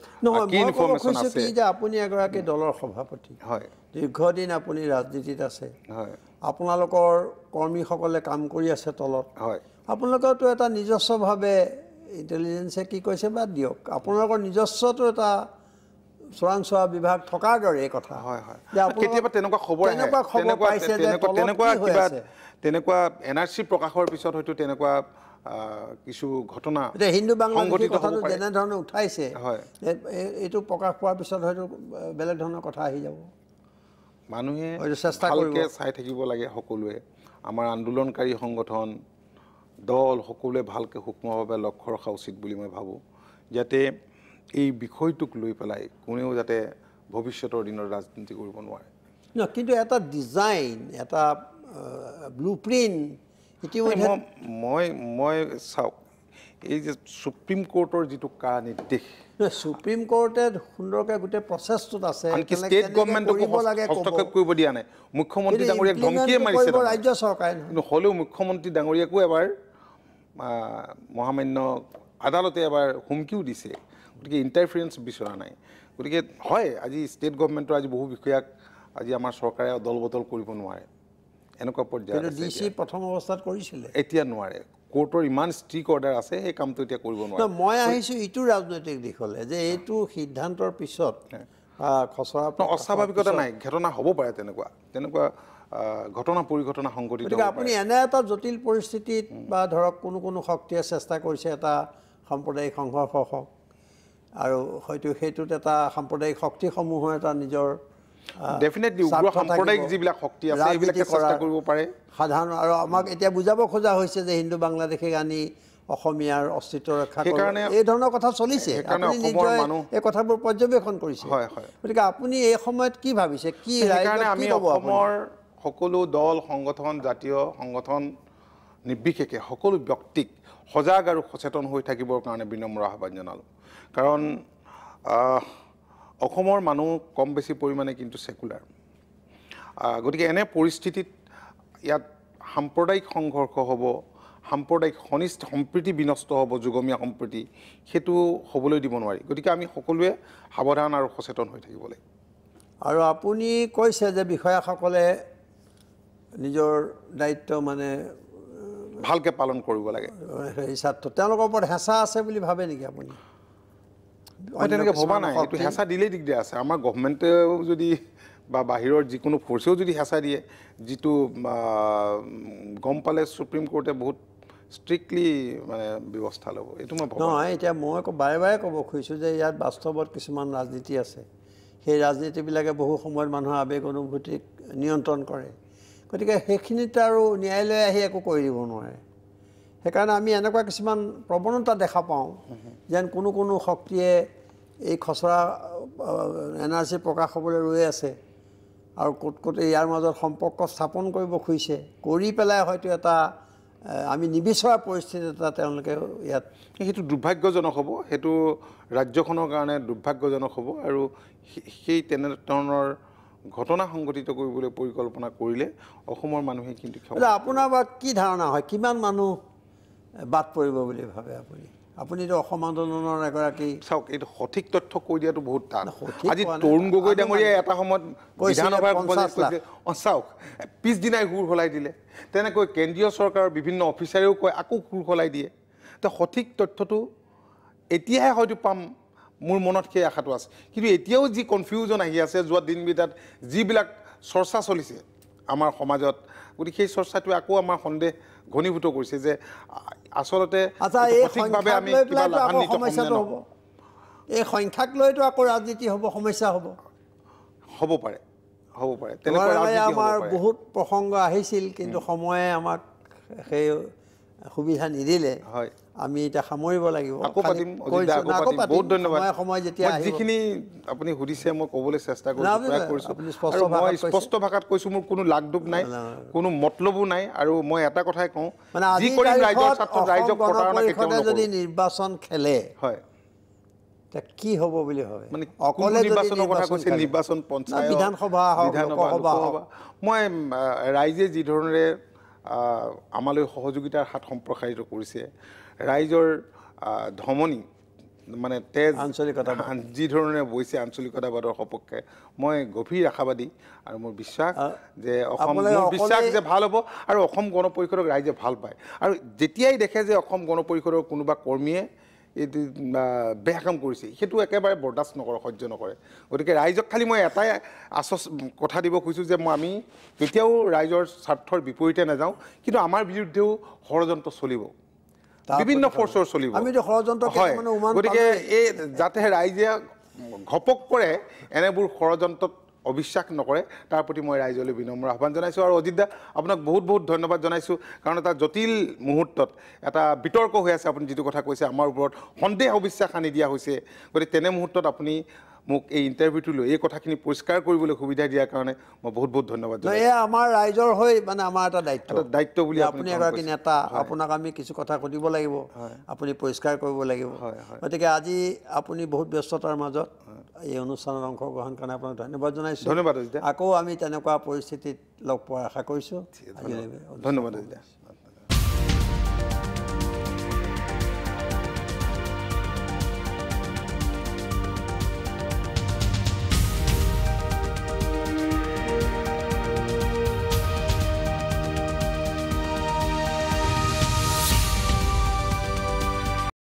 আপুনি এগৰাকী দলৰ সভাপতি হয় দীৰ্ঘদিন আপুনি ৰাজনীতিত আছে হয় আপোনালোকৰ কৰ্মীসকলে কাম কৰি আছে তলত হয় আপোনালোকেতো এটা নিজস্বভাৱে ইণ্টেলিজেঞ্চে কি কৈছে বা দিয়ক আপোনালোকৰ নিজস্বটো এটা চোৰাংচোৱা বিভাগ থকাৰ দৰে এই কথা হয় হয় কেতিয়াবা তেনেকুৱা খবৰ তেনেকুৱা খবৰ পাইছে যে তেনেকুৱা কিবা তেনেকুৱা এন আৰ চি প্ৰকাশৰ পিছত হয়তো তেনেকুৱা কিছু ঘটনা এতিয়া হিন্দু বাংলাদেশী কথাটো যেনেধৰণে উঠাইছে হয় এইটো প্ৰকাশ পোৱাৰ পিছত হয়তো বেলেগ ধৰণৰ কথা আহি যাব মানুহে চেষ্টা কৰিব চাই থাকিব লাগে সকলোৱে আমাৰ আন্দোলনকাৰী সংগঠন দল সকলোৱে ভালকৈ সূক্ষ্মভাৱে লক্ষ্য ৰখা উচিত বুলি মই ভাবোঁ যাতে এই বিষয়টোক লৈ পেলাই কোনেও যাতে ভৱিষ্যতৰ দিনৰ ৰাজনীতি কৰিব নোৱাৰে কিন্তু এটা ডিজাইন এটা ব্লু প্ৰিণ্ট ইতিমধ্যে মই মই চাওক এই যে চুপ্ৰিম কোৰ্টৰ যিটো কা নিৰ্দেশ চুপ্ৰিম কোৰ্টে সুন্দৰকৈ গোটেই প্ৰচেছটোত আছে ষ্টেট গভৰ্মেণ্টক কৰিব লাগে হস্তক্ষেপ কৰিব দিয়া নাই মুখ্যমন্ত্ৰী ডাঙৰীয়াক ধমকিয়ে মাৰিছে ৰাজ্য চৰকাৰে কিন্তু হ'লেও মুখ্যমন্ত্ৰী ডাঙৰীয়াকো এবাৰ মহামান্য আদালতে এবাৰ হুমকিও দিছে গতিকে ইণ্টাৰফিয়েঞ্চ বিচৰা নাই গতিকে হয় আজি ষ্টেট গভৰ্মেণ্টৰ আজি বহু বিষয়াক আজি আমাৰ চৰকাৰে অদল বদল কৰিব নোৱাৰে এনেকুৱা পৰ্যায়ত ডি চি প্ৰথম অৱস্থাত কৰিছিলে এতিয়া নোৱাৰে কোৰ্টৰ ইমান ষ্ট্ৰিক অৰ্ডাৰ আছে সেই কামটো এতিয়া কৰিব নোৱাৰে মই আহিছোঁ ইটো ৰাজনৈতিক দিশলৈ যে এইটো সিদ্ধান্তৰ পিছত খচৰা অস্বাভাৱিকতা নাই ঘটনা হ'ব পাৰে তেনেকুৱা তেনেকুৱা ঘটনা পৰিঘটনা সংঘটিত গতিকে আপুনি এনে এটা জটিল পৰিস্থিতিত বা ধৰক কোনো কোনো শক্তিয়ে চেষ্টা কৰিছে এটা সাম্প্ৰদায়িক সংঘৰ্ষ হওক আৰু হয়তো সেইটোত এটা সাম্প্ৰদায়িক শক্তিসমূহৰ এটা নিজৰ ডেফিনেটলি উগ্র সাম্প্রদায়িক যা শক্তি আছে এইবিলাকে চেষ্টা করব পারে সাধারণ আর আমাক এটা বুঝাব খোঁজা হয়েছে যে হিন্দু বাংলাদেশে আনি অসমিয়ার অস্তিত্ব রক্ষা কারণে এই ধরনের কথা চলিছে এই কথা পর্যবেক্ষণ করেছে হয় হয় গতি আপনি এই সময় কি ভাবিছে কি কারণে আমি সকল দল সংগঠন জাতীয় সংগঠন নির্বিশেষে সকল ব্যক্তিক সজাগ আর সচেতন হয়ে থাকিবৰ কাৰণে বিনম্ৰ আহ্বান জানালো কাৰণ অসমৰ মানুহ কম বেছি পৰিমাণে কিন্তু চেকুলাৰ গতিকে এনে পৰিস্থিতিত ইয়াত সাম্প্ৰদায়িক সংঘৰ্ষ হ'ব সাম্প্ৰদায়িক সনিষ্ঠ সম্প্ৰীতি বিনষ্ট হ'ব যুগমীয়া সম্প্ৰীতি সেইটো হ'বলৈ দিব নোৱাৰি গতিকে আমি সকলোৱে সাৱধান আৰু সচেতন হৈ থাকিব লাগিব আৰু আপুনি কৈছে যে বিষয়াসকলে নিজৰ দায়িত্ব মানে ভালকৈ পালন কৰিব লাগে হিচাপটো তেওঁলোকৰ ওপৰত হেঁচা আছে বুলি ভাবে নেকি আপুনি তেনেকৈ ভবা নাই এইটো হেঁচা দিলেই দিগদাৰ আছে আমাৰ গভমেণ্টেও যদি বা বাহিৰৰ যিকোনো ফৰ্চেও যদি হেঁচা দিয়ে যিটো গম পালে চুপ্ৰিম কোৰ্টে বহুত ষ্ট্ৰিক্টলি মানে ব্যৱস্থা ল'ব এইটো মই নহয় এতিয়া মই বাৰে বাৰে ক'ব খুজিছোঁ যে ইয়াত বাস্তৱত কিছুমান ৰাজনীতি আছে সেই ৰাজনীতিবিলাকে বহু সময়ত মানুহৰ আৱেগ অনুভূতিক নিয়ন্ত্ৰণ কৰে গতিকে সেইখিনিত আৰু ন্যায়ালয় আহি একো কৰি দিব নোৱাৰে সেইকাৰণে আমি এনেকুৱা কিছুমান প্ৰৱণতা দেখা পাওঁ যেন কোনো কোনো শক্তিয়ে এই খচৰা এনাৰ্জি প্ৰকাশ হ'বলৈ ৰৈ আছে আৰু ক'ত ক'ত ইয়াৰ মাজত সম্পৰ্ক স্থাপন কৰিব খুজিছে কৰি পেলাই হয়তো এটা আমি নিবিচৰা পৰিস্থিতি এটা তেওঁলোকে ইয়াত সেইটো দুৰ্ভাগ্যজনক হ'ব সেইটো ৰাজ্যখনৰ কাৰণে দুৰ্ভাগ্যজনক হ'ব আৰু সেই তেনেধৰণৰ ঘটনা সংঘটিত কৰিবলৈ পৰিকল্পনা কৰিলে অসমৰ মানুহে কিন্তু আপোনাৰ বা কি ধাৰণা হয় কিমান মানুহ বাদ পৰিব বুলি ভাবে আপুনি আপুনিতো অসম আন্দোলনৰ এগৰাকী চাওক এইটো সঠিক তথ্য কৈ দিয়াটো বহুত টান আজি তৰুণ গগৈ ডাঙৰীয়াই এটা সময়ত অঁ চাওক পিছদিনাই সুৰ সলাই দিলে তেনেকৈ কেন্দ্ৰীয় চৰকাৰৰ বিভিন্ন অফিচাৰেও কয় আকৌ সুৰ সলাই দিয়ে তো সঠিক তথ্যটো এতিয়াহে হয়তো পাম মোৰ মনত সেই আশাটো আছে কিন্তু এতিয়াও যি কনফিউজন আহি আছে যোৱা দিনকেইটাত যিবিলাক চৰ্চা চলিছে আমাৰ সমাজত গতিকে সেই চৰ্চাটোৱে আকৌ আমাৰ সন্দেহ ঘনীভূত কৰিছে যে আচলতে এই সংখ্যাক লৈতো আকৌ ৰাজনীতি হ'ব সমস্যা হ'ব হ'ব পাৰে হ'ব পাৰে তেনেকুৱা আমাৰ বহুত প্ৰসংগ আহিছিল কিন্তু সময়ে আমাক সেই সুবিধা নিদিলে হয় আমি এটা সামৰিব লাগিব যিখিনি আপুনি সুধিছে মই ক'বলৈ চেষ্টা কৰিছো মই স্পষ্ট ভাষাত কৈছো মোৰ কোনো লাগ ডোব নাই কোনো মতলবো নাই আৰু মই এটা কথাই কওঁ মানে যদি নিৰ্বাচন খেলে হয় কি হ'ব বুলি ভাবে মানে অকলে নিৰ্বাচন পঞ্চায়ত বিধানসভা লোকসভা মই ৰাইজে যিধৰণেৰে আমালৈ সহযোগিতাৰ হাত সম্প্ৰসাৰিত কৰিছে ৰাইজৰ ধমনি মানে তেজ আঞ্চলিকতা যিধৰণে বহিছে আঞ্চলিকতাবাদৰ সপক্ষে মই গভীৰ আশাবাদী আৰু মোৰ বিশ্বাস যে অসম বিশ্বাস যে ভাল হ'ব আৰু অসম গণ পৰিষদক ৰাইজে ভাল পায় আৰু যেতিয়াই দেখে যে অসম গণ পৰিষদৰ কোনোবা কৰ্মীয়ে এইটো বেয়া কাম কৰিছে সেইটো একেবাৰে বৰদাস্ত নকৰে সহ্য নকৰে গতিকে ৰাইজক খালি মই এটাই আশ্বাস কথা দিব খুজিছোঁ যে মই আমি কেতিয়াও ৰাইজৰ স্বাৰ্থৰ বিপৰীতে নাযাওঁ কিন্তু আমাৰ বিৰুদ্ধেও ষড়যন্ত্ৰ চলিব বিভিন্ন ফোৰ্সৰ চলিব আমি যে খৰজন্ত মানে উমান গটিকে এই যাতে ৰাইজে ঘপক কৰে এনেবোৰ খৰজন্তত অবিশ্বাস নকৰে তাৰ প্ৰতি মই ৰাইজলৈ বিনম্ৰ আহ্বান জনাইছোঁ আৰু অজিত দা আপোনাক বহুত বহুত ধন্যবাদ জনাইছোঁ কাৰণ এটা জটিল মুহূৰ্তত এটা বিতৰ্ক হৈ আছে আপুনি যিটো কথা কৈছে আমাৰ ওপৰত সন্দেহ অবিশ্বাস আনি দিয়া হৈছে গতিকে তেনে মুহূৰ্তত আপুনি মোক এই ইণ্টাৰভিউটো লৈ এই কথাখিনি পৰিষ্কাৰ কৰিবলৈ সুবিধা দিয়াৰ কাৰণে মই বহুত বহুত ধন্যবাদ এয়া আমাৰ ৰাইজৰ হৈ মানে আমাৰ এটা দায়িত্ব দায়িত্ব বুলি আপুনি এগৰাকী নেতা আপোনাক আমি কিছু কথা সুধিব লাগিব আপুনি পৰিষ্কাৰ কৰিব লাগিব গতিকে আজি আপুনি বহুত ব্যস্ততাৰ মাজত এই অনুষ্ঠানত অংশগ্ৰহণ কাৰণে আপোনাক ধন্যবাদ জনাইছোঁ ধন্যবাদ আকৌ আমি তেনেকুৱা পৰিস্থিতিত লগ পোৱাৰ আশা কৰিছোঁ ধন্যবাদ